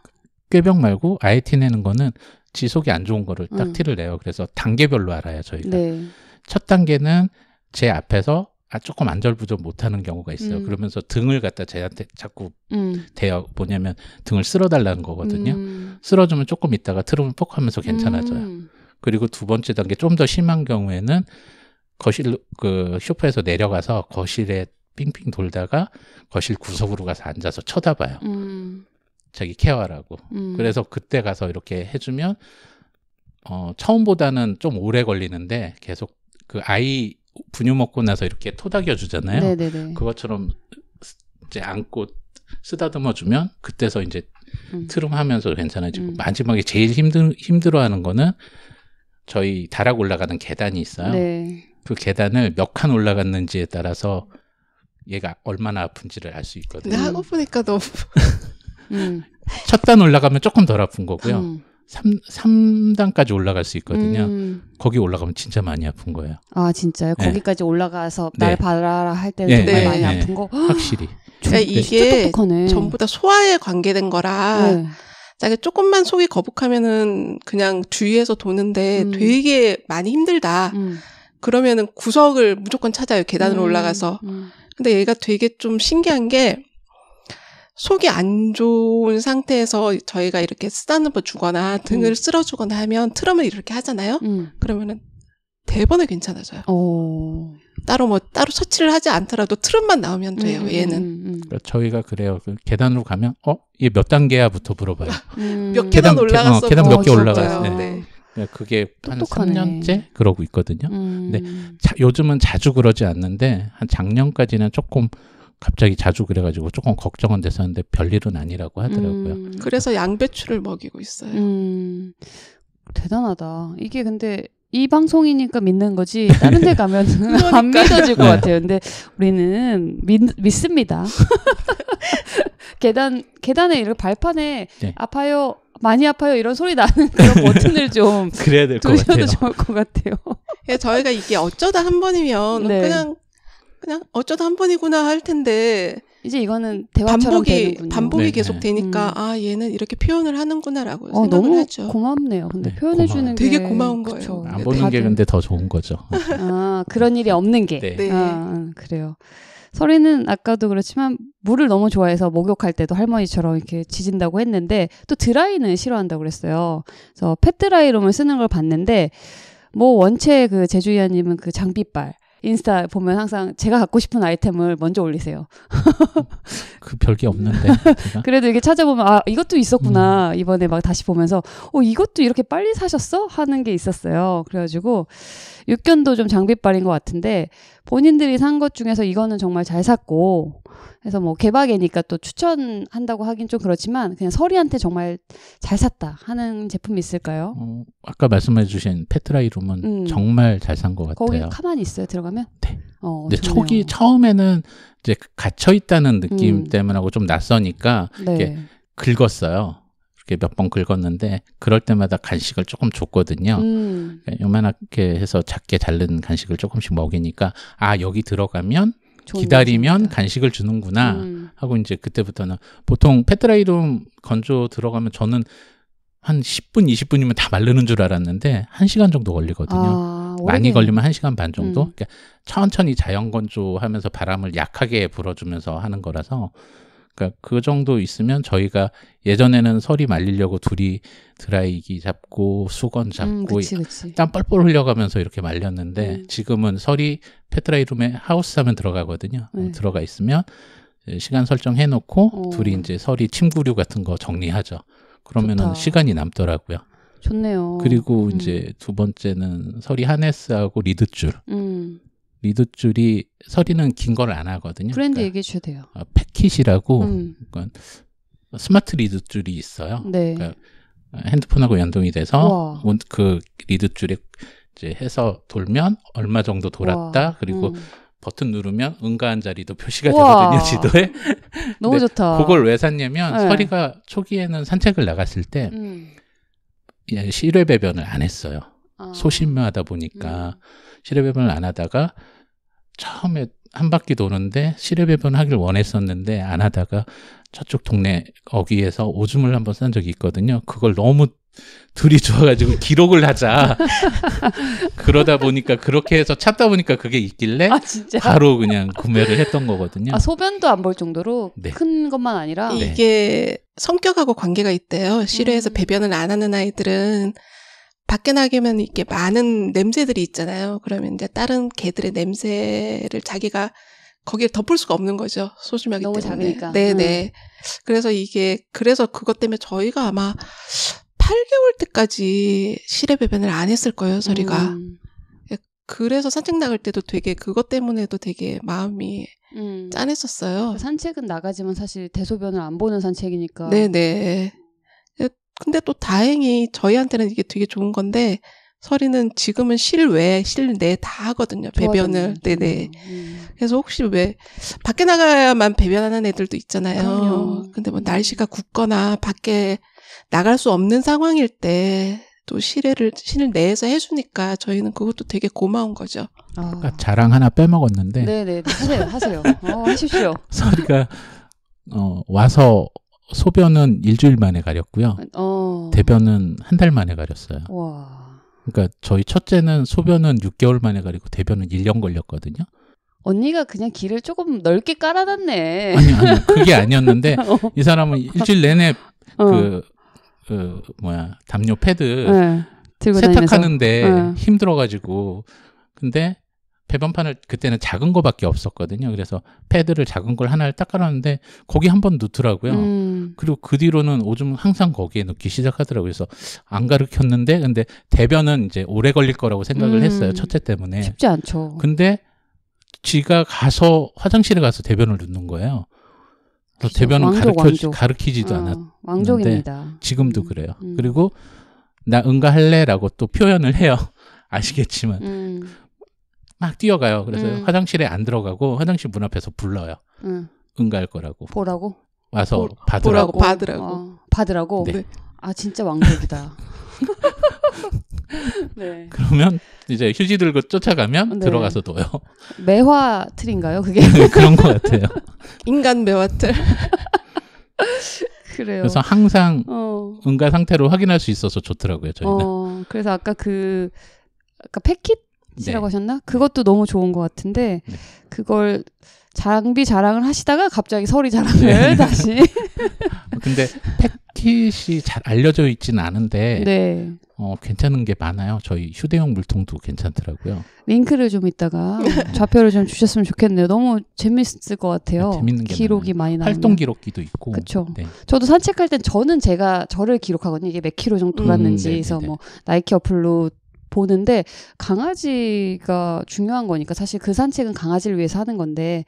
S2: 꾀병 말고 아예 티 내는 거는 지속이 안 좋은 거를 딱 음. 티를 내요. 그래서 단계별로 알아요 저희가. 첫 단계는 제 앞에서 아, 조금 안절부절 못하는 경우가 있어요. 음. 그러면서 등을 갖다 제한테 자꾸 음. 대요. 뭐냐면 등을 쓸어달라는 거거든요. 음. 쓸어주면 조금 있다가 틀으면 퍽 하면서 괜찮아져요. 음. 그리고 두 번째 단계 좀 더 심한 경우에는 거실 그 쇼파에서 내려가서 거실에 빙빙 돌다가 거실 구석으로 가서 앉아서 쳐다봐요. 음. 자기 케어라고 음. 그래서 그때 가서 이렇게 해주면 어 처음보다는 좀 오래 걸리는데 계속 그 아이 분유 먹고 나서 이렇게 토닥여 주잖아요. 네네네. 그것처럼 이제 안고 쓰다듬어 주면 그때서 이제 음. 트름 하면서 괜찮아지고 음. 마지막에 제일 힘든 힘들어하는 거는 저희 다락 올라가는 계단이 있어요. 네. 그 계단을 몇 칸 올라갔는지에 따라서 얘가 얼마나 아픈지를 알 수 있거든요. 근데 하고
S3: 보니까 너무 음.
S2: 첫단 올라가면 조금 덜 아픈 거고요. 음. 3, 3단까지 올라갈 수 있거든요. 음. 거기 올라가면 진짜 많이 아픈 거예요.
S1: 아, 진짜요? 네. 거기까지 올라가서 네. 날 네. 바라라 할 때는 네. 정말 네, 많이 네. 아픈 거? 확실히. 좀, 이게 전부 다 소화에 관계된 거라
S3: 자기 조금만 속이 거북하면은 그냥 주위에서 도는데 음. 되게 많이 힘들다. 음. 그러면은 구석을 무조건 찾아요. 계단으로 음. 올라가서. 음. 근데 얘가 되게 좀 신기한 게 속이 안 좋은 상태에서 저희가 이렇게 쓰다듬어 주거나 등을 음. 쓸어 주거나 하면 트럼을 이렇게 하잖아요. 음. 그러면은 대번에 괜찮아져요. 오. 따로 뭐 따로 처치를 하지 않더라도 트름만 나오면 돼요. 음, 음, 얘는. 음, 음,
S2: 그러니까 저희가 그래요. 그 계단으로 가면 어얘 몇 단계야부터 물어봐요. 음. 음. 몇 계단, 어, 계단 올라갔어. 어, 계단 몇 개 올라갔어. 네. 네. 그러니까 그게 똑똑하네. 한 3년째 그러고 있거든요. 근데 자, 요즘은 자주 그러지 않는데 한 작년까지는 조금 갑자기 자주 그래가지고 조금 걱정은 됐었는데 별일은 아니라고 하더라고요.
S1: 음, 그래서 양배추를 먹이고 있어요. 음, 대단하다. 이게 근데 이 방송이니까 믿는 거지 다른 데 가면 그러니안 믿어질 것 네. 같아요. 근데 우리는 믿, 믿습니다. 계단 계단에 이렇게 발판에 네. 아파요 많이 아파요 이런 소리 나는 그런 버튼을 좀 그래야 될 것 같아요. 좋을 것 같아요.
S3: 예, 저희가 이게 어쩌다 한 번이면 네. 그냥 그냥 어쩌다 한 번이구나 할 텐데 이제 이거는 반복이 되는군요. 반복이 네, 계속 되니까 음. 아 얘는 이렇게 표현을
S1: 하는구나라고 어, 생각을 하죠. 고맙네요. 근데 네, 표현해 주는 게 되게 고마운 거예요. 안 보는 다들. 게
S2: 근데 더 좋은 거죠.
S1: 아 그런 일이 없는 게 네. 네. 아, 아, 그래요. 서리는 아까도 그렇지만 물을 너무 좋아해서 목욕할 때도 할머니처럼 이렇게 지진다고 했는데 또 드라이는 싫어한다고 그랬어요. 그래서 펫드라이로만 쓰는 걸 봤는데 뭐 원체 그 제주이아님은 그 장비빨 인스타 보면 항상 제가 갖고 싶은 아이템을 먼저 올리세요.
S2: 그 별게 없는데.
S1: 그래도 이게 찾아보면 아 이것도 있었구나 음. 이번에 막 다시 보면서 어 이것도 이렇게 빨리 사셨어 하는 게 있었어요. 그래가지고 육견도 좀 장비빨인 것 같은데 본인들이 산 것 중에서 이거는 정말 잘 샀고 그래서 뭐개박이니까또 추천한다고 하긴 좀 그렇지만 그냥 서리한테 정말 잘 샀다 하는 제품이 있을까요? 어,
S2: 아까 말씀해주신 페트라이룸은 음. 정말 잘 산 것 같아요. 거기 가만
S1: 있어요 들어가면? 네. 어, 근데 초기 처음에는
S2: 이제 갇혀 있다는 느낌 음. 때문에하고 좀 낯서니까 네. 이게 긁었어요. 이렇게 몇번 긁었는데 그럴 때마다 간식을 조금 줬거든요. 음. 예, 요만하게 해서 작게 자른 간식을 조금씩 먹이니까 아 여기 들어가면 기다리면 것니다 간식을 주는구나 음. 하고 이제 그때부터는 보통 페트라이룸 건조 들어가면 저는 한 10분 20분이면 다 마르는 줄 알았는데 1시간 정도 걸리거든요. 아, 많이 걸리면 1시간 반 정도. 음. 그러니까 천천히 자연 건조하면서 바람을 약하게 불어주면서 하는 거라서 그러니까 그 정도 있으면 저희가 예전에는 서리 말리려고 둘이 드라이기 잡고 수건 음, 잡고 음, 땀 뻘뻘 흘려가면서 이렇게 말렸는데 음. 지금은 서리 패트라이룸에 하우스 하면 들어가거든요. 어, 네. 들어가 있으면 시간 설정해 놓고 둘이 이제 서리 침구류 같은 거 정리하죠. 그러면은 좋다. 시간이 남더라고요. 좋네요. 그리고 음. 이제 두 번째는 서리 하네스하고 리드줄. 음. 리드줄이 서리는 긴 걸 안 하거든요. 브랜드
S1: 그러니까 얘기해 주셔도 돼요. 어,
S2: 패킷이라고 음. 그러니까 스마트 리드줄이 있어요. 네. 그러니까 핸드폰하고 연동이 돼서 와. 그 리드줄에 이제 해서 돌면 얼마 정도 돌았다. 와. 그리고 음. 버튼 누르면 응가한 자리도 표시가 우와. 되거든요, 지도에. 너무 좋다. 그걸 왜 샀냐면, 네. 서리가 초기에는 산책을 나갔을 때, 음. 예, 실외 배변을 안 했어요. 아. 소심하다 보니까, 음. 실외 배변을 안 하다가, 처음에 한 바퀴 도는데 시외배변하길 원했었는데 안 하다가 저쪽 동네 어귀에서 오줌을 한번 싼 적이 있거든요. 그걸 너무 둘이 좋아가지고 기록을 하자. 그러다 보니까 그렇게 해서 찾다 보니까 그게 있길래 아, 바로 그냥 구매를 했던 거거든요. 아,
S1: 소변도 안 볼 정도로 네. 큰 것만 아니라 이게 네. 성격하고 관계가 있대요.
S3: 실외에서 음. 배변을 안 하는 아이들은 밖에 나가면 이렇게 많은 냄새들이 있잖아요. 그러면 이제 다른 개들의 냄새를 자기가 거기에 덮을 수가 없는 거죠. 소심하기 너무 때문에. 작으니까. 네네. 음. 그래서 이게 그래서 그것 때문에 저희가 아마 8개월 때까지 실외 배변을 안 했을 거예요. 저희가. 음. 예, 그래서 산책 나갈 때도 되게 그것 때문에도 되게 마음이
S1: 음. 짠했었어요. 산책은 나가지만 사실 대소변을 안 보는 산책이니까. 네네.
S3: 근데 또 다행히 저희한테는 이게 되게 좋은 건데 서리는 지금은 실외 실내 다 하거든요. 배변을 네네 음. 그래서 혹시 왜 밖에 나가야만 배변하는 애들도 있잖아요. 그럼요. 근데 뭐 날씨가 굳거나 밖에 나갈 수 없는 상황일 때 또 실외를 실내에서 해주니까 저희는 그것도 되게 고마운 거죠. 아.
S2: 아까 자랑 하나 빼먹었는데.
S3: 네네 하세요
S1: 하세요. 어, 하십시오.
S2: 서리가 어, 와서 소변은 일주일 만에 가렸고요. 어. 대변은 한 달 만에 가렸어요.
S1: 와.
S2: 그러니까 저희 첫째는 소변은 6개월 만에 가리고 대변은 1년 걸렸거든요.
S1: 언니가 그냥 길을 조금 넓게 깔아놨네. 아니, 아니,
S2: 그게 아니었는데, 어. 이 사람은 일주일 내내 어. 그, 그, 뭐야, 담요 패드 네, 세탁하는데 네. 힘들어가지고, 근데 배변판을 그때는 작은 거밖에 없었거든요. 그래서 패드를 작은 걸 하나를 딱 깔았는데 거기 한번 넣더라고요. 음. 그리고 그 뒤로는 오줌 항상 거기에 넣기 시작하더라고요. 그래서 안가르켰는데 근데 대변은 이제 오래 걸릴 거라고 생각을 음. 했어요. 첫째 때문에. 쉽지 않죠. 근데 지가 가서 화장실에 가서 대변을 넣는 거예요. 그래서 대변은 가르쳐 가르키지도 어, 않았는데 왕족입니다. 지금도 음. 그래요. 음. 그리고 나 응가할래라고 또 표현을 해요. 아시겠지만. 음. 막 뛰어가요. 그래서 음. 화장실에 안 들어가고 화장실 문 앞에서 불러요. 음. 응갈 거라고. 보라고? 와서 보, 받으라고. 보라고,
S1: 받으라고. 어, 받으라고. 네. 아 진짜 왕족이다.
S2: 네. 그러면 이제 휴지 들고 쫓아가면 네. 들어가서 둬요.
S1: 매화 틀인가요? 그게 네, 그런 것
S2: 같아요.
S1: 인간 매화 틀. 그래요. 그래서 항상 어.
S2: 응가 상태로 확인할 수 있어서 좋더라고요 저희는.
S1: 어, 그래서 아까 그 아까 패킷 시라고 네. 하셨나? 그것도 너무 좋은 것 같은데 네. 그걸 장비 자랑을 하시다가 갑자기 서리 자랑을 네. 다시. 어, 근데
S2: 패킷이 잘 알려져 있지는 않은데 네. 어, 괜찮은 게 많아요. 저희 휴대용 물통도 괜찮더라고요.
S1: 링크를 좀 이따가 좌표를 좀 주셨으면 좋겠네요. 너무 재밌을 것 같아요. 네, 재밌는 게 기록이 많아요. 많이 나오 활동 기록기도 있고. 그렇죠. 네. 저도 산책할 땐 저는 제가 저를 기록하거든요. 이게 몇 킬로 정도 갔는지. 음, 그서뭐 나이키 어플로 보는데 강아지가 중요한 거니까 사실 그 산책은 강아지를 위해서 하는 건데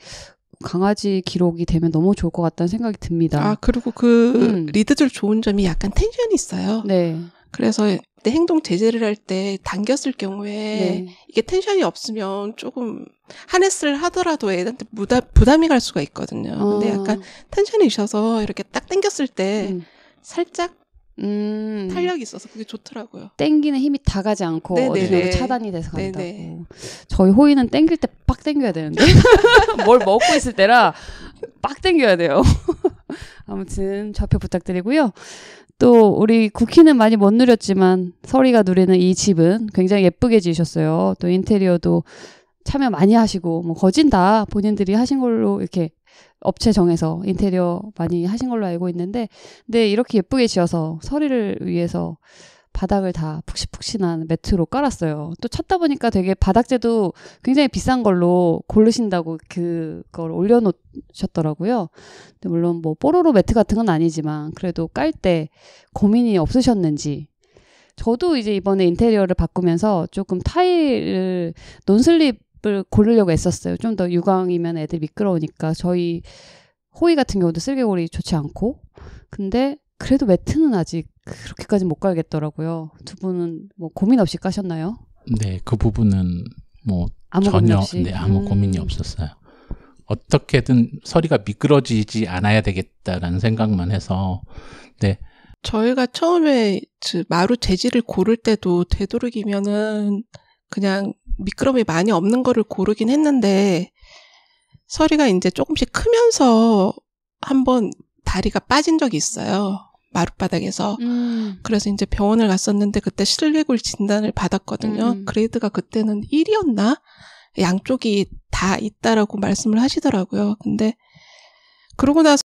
S1: 강아지 기록이 되면 너무 좋을 것 같다는 생각이 듭니다. 아 그리고 그 음. 리드들 좋은 점이 약간
S3: 텐션이 있어요. 네. 그래서 내 행동 제재를 할 때 당겼을 경우에 네. 이게 텐션이 없으면 조금 하네스를 하더라도 애한테 들 무다, 부담이 갈 수가
S1: 있거든요. 아. 근데 약간 텐션이 있어서 이렇게 딱 당겼을 때 음. 살짝 음. 탄력이 있어서 그게 좋더라고요. 땡기는 힘이 다 가지 않고 어디로 차단이 돼서 간다고. 네네. 저희 호이는 땡길 때 빡 땡겨야 되는데 뭘 먹고 있을 때라 빡 땡겨야 돼요. 아무튼 좌표 부탁드리고요. 또 우리 국희는 많이 못 누렸지만 서리가 누리는 이 집은 굉장히 예쁘게 지으셨어요. 또 인테리어도 참여 많이 하시고 뭐 거진 다 본인들이 하신 걸로 이렇게 업체 정해서 인테리어 많이 하신 걸로 알고 있는데 근데 이렇게 예쁘게 지어서 서리를 위해서 바닥을 다 푹신푹신한 매트로 깔았어요. 또 찾다 보니까 되게 바닥재도 굉장히 비싼 걸로 고르신다고 그걸 올려놓으셨더라고요. 근데 물론 뭐 뽀로로 매트 같은 건 아니지만 그래도 깔 때 고민이 없으셨는지 저도 이제 이번에 인테리어를 바꾸면서 조금 타일을 논슬립 을 고르려고 했었어요좀 더 유광이면 애들 미끄러우니까 저희 호이 같은 경우도 쓸개골이 좋지 않고 근데 그래도 매트는 아직 그렇게까지 못가겠더라고요두 분은 뭐 고민 없이 까셨나요?
S2: 네, 그 부분은 뭐 아무 전혀 고민 네, 아무 음. 고민이 없었어요. 어떻게든 서리가 미끄러지지 않아야 되겠다라는 생각만 해서 네.
S3: 저희가 처음에 마루 재질을 고를 때도 되도록이면은 그냥 미끄럼이 많이 없는 거를 고르긴 했는데 서리가 이제 조금씩 크면서 한번 다리가 빠진 적이 있어요. 마룻바닥에서. 음. 그래서 이제 병원을 갔었는데 그때 실개골 진단을 받았거든요. 음. 그레이드가 그때는 1이었나? 양쪽이 다 있다라고 말씀을 하시더라고요. 근데 그러고 나서